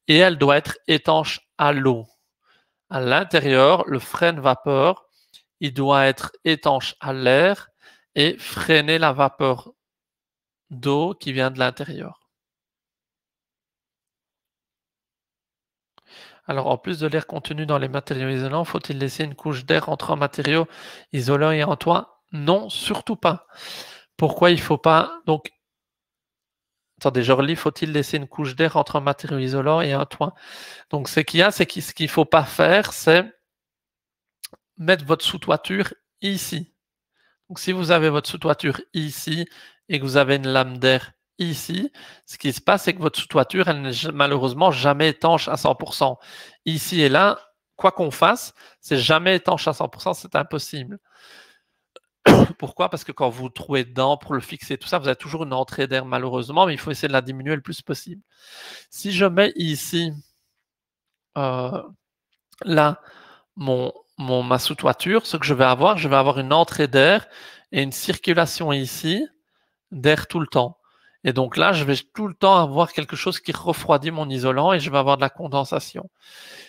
Et elle doit être étanche à l'eau. À l'intérieur, le frein vapeur, il doit être étanche à l'air et freiner la vapeur d'eau qui vient de l'intérieur. Alors, en plus de l'air contenu dans les matériaux isolants, faut-il laisser une couche d'air entre un matériau isolant et un toit Non, surtout pas. Pourquoi il ne faut pas. Donc, attendez, je relis faut-il laisser une couche d'air entre un matériau isolant et un toit Donc, ce qu'il y a, c'est ce qu'il ne faut pas faire, c'est mettre votre sous-toiture ici. Donc, si vous avez votre sous-toiture ici et que vous avez une lame d'air Ici, ce qui se passe, c'est que votre sous-toiture, elle n'est malheureusement jamais étanche à 100%. Ici et là, quoi qu'on fasse, c'est jamais étanche à 100%, c'est impossible. [COUGHS] Pourquoi Parce que quand vous, trouvez dedans pour le fixer, tout ça, vous avez toujours une entrée d'air malheureusement, mais il faut essayer de la diminuer le plus possible. Si je mets ici, euh, là, mon, mon, ma sous-toiture, ce que je vais avoir, je vais avoir une entrée d'air et une circulation ici d'air tout le temps. Et donc là, je vais tout le temps avoir quelque chose qui refroidit mon isolant et je vais avoir de la condensation.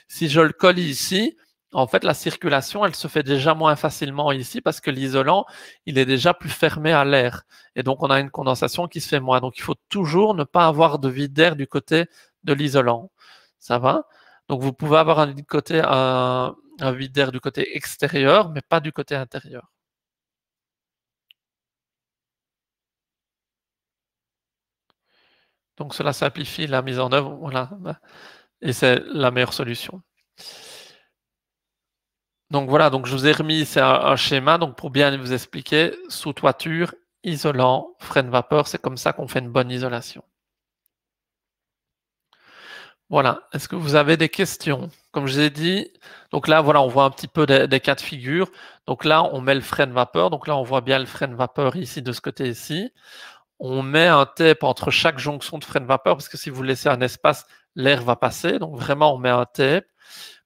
Si je le colle ici, en fait, la circulation, elle se fait déjà moins facilement ici parce que l'isolant, il est déjà plus fermé à l'air. Et donc, on a une condensation qui se fait moins. Donc, il faut toujours ne pas avoir de vide d'air du côté de l'isolant. Ça va Donc, vous pouvez avoir un, côté, vide d'air du côté extérieur, mais pas du côté intérieur. Donc cela simplifie la mise en œuvre, voilà, et c'est la meilleure solution. Donc voilà, donc je vous ai remis c'est un, schéma, donc pour bien vous expliquer, sous toiture, isolant, de vapeur, c'est comme ça qu'on fait une bonne isolation. Voilà, est-ce que vous avez des questions Comme je vous ai dit, donc là, voilà, on voit un petit peu des, cas de figure. Donc là, on met le de vapeur. Donc là, on voit bien le de vapeur ici de ce côté-ci on met un tape entre chaque jonction de frein de vapeur parce que si vous laissez un espace, l'air va passer. Donc vraiment, on met un tape.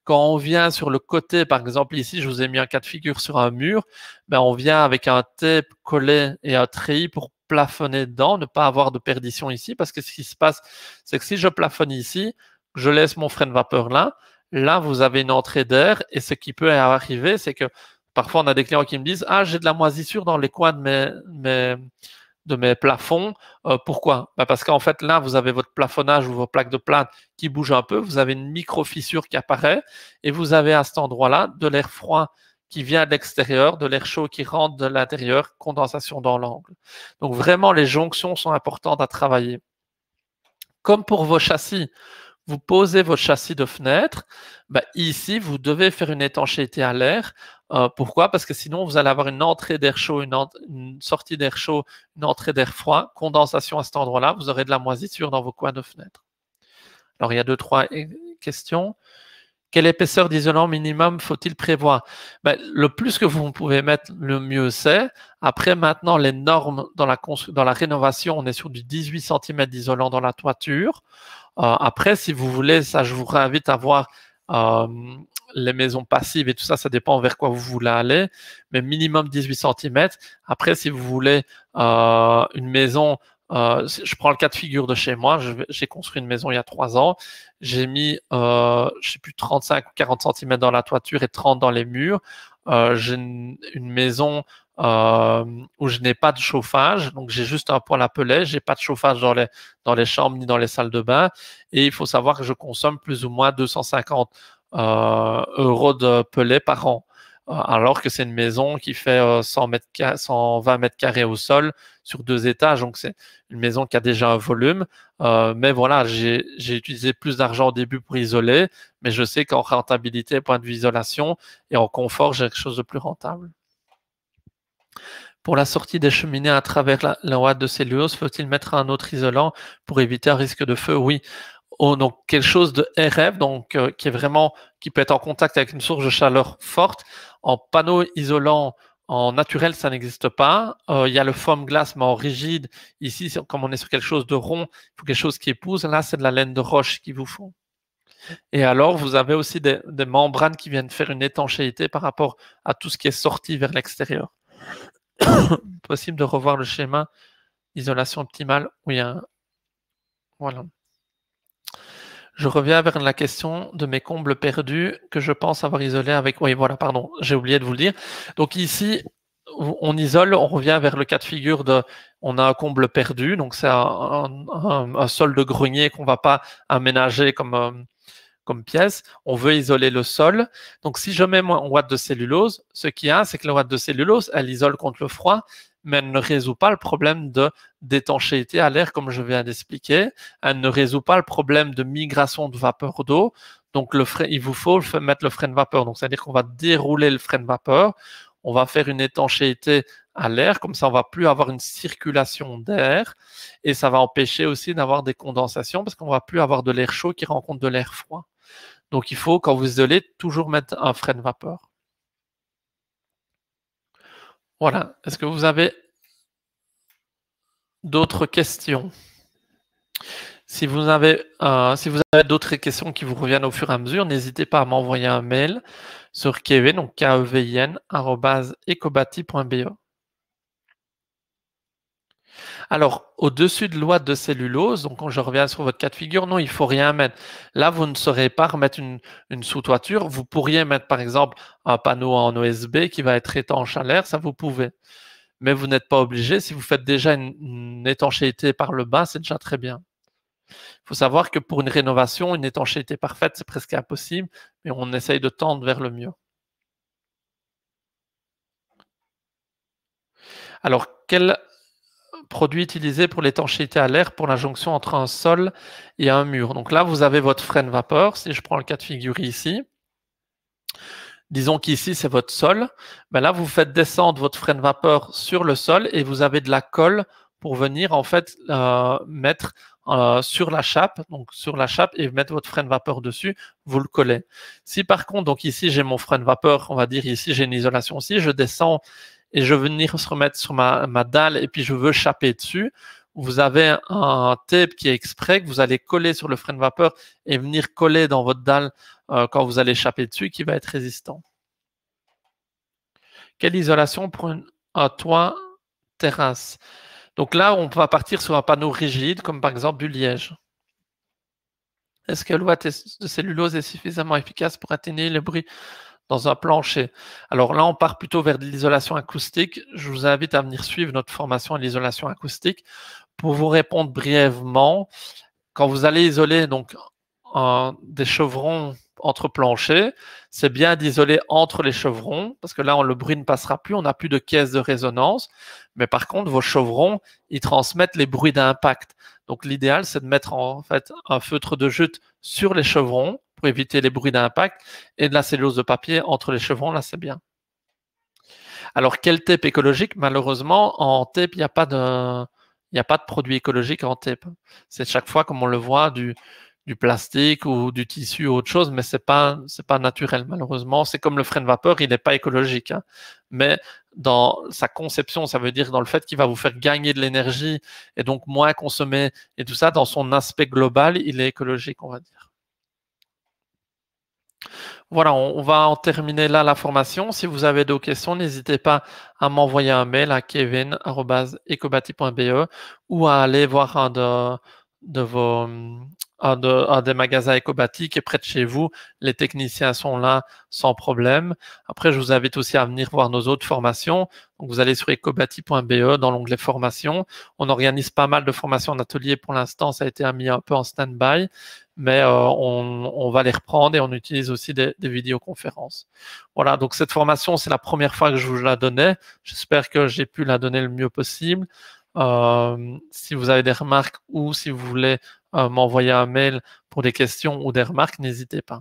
Quand on vient sur le côté, par exemple ici, je vous ai mis un cas de figure sur un mur, ben on vient avec un tape collé et un treillis pour plafonner dedans, ne pas avoir de perdition ici, parce que ce qui se passe, c'est que si je plafonne ici, je laisse mon frein de vapeur là, là vous avez une entrée d'air, et ce qui peut arriver, c'est que parfois on a des clients qui me disent, ah j'ai de la moisissure dans les coins de mes, mes de mes plafonds. Euh, pourquoi bah, Parce qu'en fait, là, vous avez votre plafonnage ou vos plaques de plâtre qui bougent un peu, vous avez une micro-fissure qui apparaît, et vous avez à cet endroit-là de l'air froid qui vient de l'extérieur, de l'air chaud qui rentre de l'intérieur, condensation dans l'angle. Donc vraiment, les jonctions sont importantes à travailler. Comme pour vos châssis, vous posez votre châssis de fenêtre, bah, ici, vous devez faire une étanchéité à l'air euh, pourquoi Parce que sinon, vous allez avoir une entrée d'air chaud, une, sortie d'air chaud, une entrée d'air froid, condensation à cet endroit-là, vous aurez de la moisissure dans vos coins de fenêtre. Alors, il y a deux, trois eh, questions. Quelle épaisseur d'isolant minimum faut-il prévoir ben, Le plus que vous pouvez mettre, le mieux c'est. Après, maintenant, les normes dans la, dans la rénovation, on est sur du 18 cm d'isolant dans la toiture. Euh, après, si vous voulez, ça, je vous invite à voir euh, les maisons passives et tout ça, ça dépend vers quoi vous voulez aller, mais minimum 18 cm. Après, si vous voulez euh, une maison, euh, je prends le cas de figure de chez moi, j'ai construit une maison il y a trois ans, j'ai mis, euh, je sais plus, 35 ou 40 cm dans la toiture et 30 dans les murs. j'ai une, maison où je n'ai pas de chauffage, donc j'ai juste un poêle à je j'ai pas de chauffage dans les, dans les chambres ni dans les salles de bain, et il faut savoir que je consomme plus ou moins 250 euh, euros de Pelé par an, euh, alors que c'est une maison qui fait 100 euh, 120 mètres carrés au sol sur deux étages. Donc c'est une maison qui a déjà un volume. mais voilà, j'ai utilisé plus d'argent au début pour isoler, mais je sais qu'en rentabilité, point de vue isolation et en confort, j'ai quelque chose de plus rentable. Pour la sortie des cheminées à travers la, la ouate de cellulose, faut-il mettre un autre isolant pour éviter un risque de feu Oui, Oh, donc quelque chose de RF, donc euh, qui est vraiment qui peut être en contact avec une source de chaleur forte. En panneau isolant en naturel, ça n'existe pas. Euh, il y a le foam glace, mais en rigide. Ici, comme on est sur quelque chose de rond, il faut quelque chose qui épouse. Là, c'est de la laine de roche qui vous font. Et alors, vous avez aussi des, membranes qui viennent faire une étanchéité par rapport à tout ce qui est sorti vers l'extérieur. [COUGHS] Possible de revoir le schéma isolation optimale où il y a un... Voilà. Je reviens vers la question de mes combles perdus que je pense avoir isolés avec. Oui, voilà, pardon, j'ai oublié de vous le dire. Donc ici, on isole, on revient vers le cas de figure de on a un comble perdu, donc c'est un, sol de grenier qu'on ne va pas aménager comme, euh, comme pièce. On veut isoler le sol. Donc si je mets mon watt de cellulose, ce qu'il y a, c'est que la watt de cellulose, elle isole contre le froid, mais elle ne résout pas le problème de d'étanchéité à l'air, comme je viens d'expliquer. Elle ne résout pas le problème de migration de vapeur d'eau. Donc, le il vous faut mettre le frein de vapeur. Donc, c'est-à-dire qu'on va dérouler le frein de vapeur. On va faire une étanchéité à l'air, comme ça on va plus avoir une circulation d'air et ça va empêcher aussi d'avoir des condensations parce qu'on va plus avoir de l'air chaud qui rencontre de l'air froid. Donc il faut, quand vous isolez, toujours mettre un frein de vapeur. Voilà. Est-ce que vous avez d'autres questions si vous avez, euh, si avez d'autres questions qui vous reviennent au fur et à mesure, n'hésitez pas à m'envoyer un mail sur kevin, alors, au-dessus de l'oie de cellulose, donc quand je reviens sur votre cas de figure, non, il faut rien mettre. Là, vous ne saurez pas remettre une, sous-toiture. Vous pourriez mettre, par exemple, un panneau en OSB qui va être étanche à l'air, ça vous pouvez. Mais vous n'êtes pas obligé. Si vous faites déjà une, une étanchéité par le bas, c'est déjà très bien. Il faut savoir que pour une rénovation, une étanchéité parfaite, c'est presque impossible, mais on essaye de tendre vers le mieux. Alors, quelle produit utilisé pour l'étanchéité à l'air pour la jonction entre un sol et un mur. Donc là, vous avez votre de vapeur. Si je prends le cas de figure ici, disons qu'ici, c'est votre sol. Ben là, vous faites descendre votre de vapeur sur le sol et vous avez de la colle pour venir en fait euh, mettre euh, sur la chape, donc sur la chape et mettre votre de vapeur dessus, vous le collez. Si par contre, donc ici j'ai mon de vapeur, on va dire ici j'ai une isolation aussi, je descends et je veux venir se remettre sur ma, dalle et puis je veux chaper dessus, vous avez un tape qui est exprès que vous allez coller sur le frein de vapeur et venir coller dans votre dalle euh, quand vous allez chaper dessus qui va être résistant. Quelle isolation pour un toit terrasse Donc là, on va partir sur un panneau rigide comme par exemple du liège. Est-ce que l'ouate de cellulose est suffisamment efficace pour atténuer le bruit dans un plancher. Alors là, on part plutôt vers l'isolation acoustique. Je vous invite à venir suivre notre formation à l'isolation acoustique. Pour vous répondre brièvement, quand vous allez isoler donc des chevrons entre planchers, c'est bien d'isoler entre les chevrons, parce que là, le bruit ne passera plus, on n'a plus de caisse de résonance. Mais par contre, vos chevrons, ils transmettent les bruits d'impact. Donc l'idéal, c'est de mettre en fait un feutre de jute sur les chevrons éviter les bruits d'impact et de la cellulose de papier entre les chevrons, là c'est bien. Alors quel tape écologique Malheureusement, en tape, il n'y a pas de produit écologique en tape. C'est chaque fois, comme on le voit, du, plastique ou du tissu ou autre chose, mais c'est pas pas naturel malheureusement. C'est comme le frein de vapeur, il n'est pas écologique, hein. mais dans sa conception, ça veut dire dans le fait qu'il va vous faire gagner de l'énergie et donc moins consommer et tout ça, dans son aspect global, il est écologique, on va dire. Voilà, on, va en terminer là la formation. Si vous avez d'autres questions, n'hésitez pas à m'envoyer un mail à kevin.ecobati.be ou à aller voir un de de vos, ah, ah, des magasins Ecobati qui est près de chez vous. Les techniciens sont là sans problème. Après, je vous invite aussi à venir voir nos autres formations. Donc, vous allez sur ecobati.be dans l'onglet formation. On organise pas mal de formations en atelier pour l'instant. Ça a été mis un peu en stand-by, mais euh, on, va les reprendre et on utilise aussi des, des vidéoconférences. Voilà, donc cette formation, c'est la première fois que je vous la donnais. J'espère que j'ai pu la donner le mieux possible. Euh, si vous avez des remarques ou si vous voulez euh, m'envoyer un mail pour des questions ou des remarques, n'hésitez pas.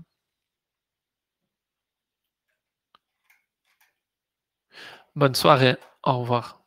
Bonne soirée. Au revoir.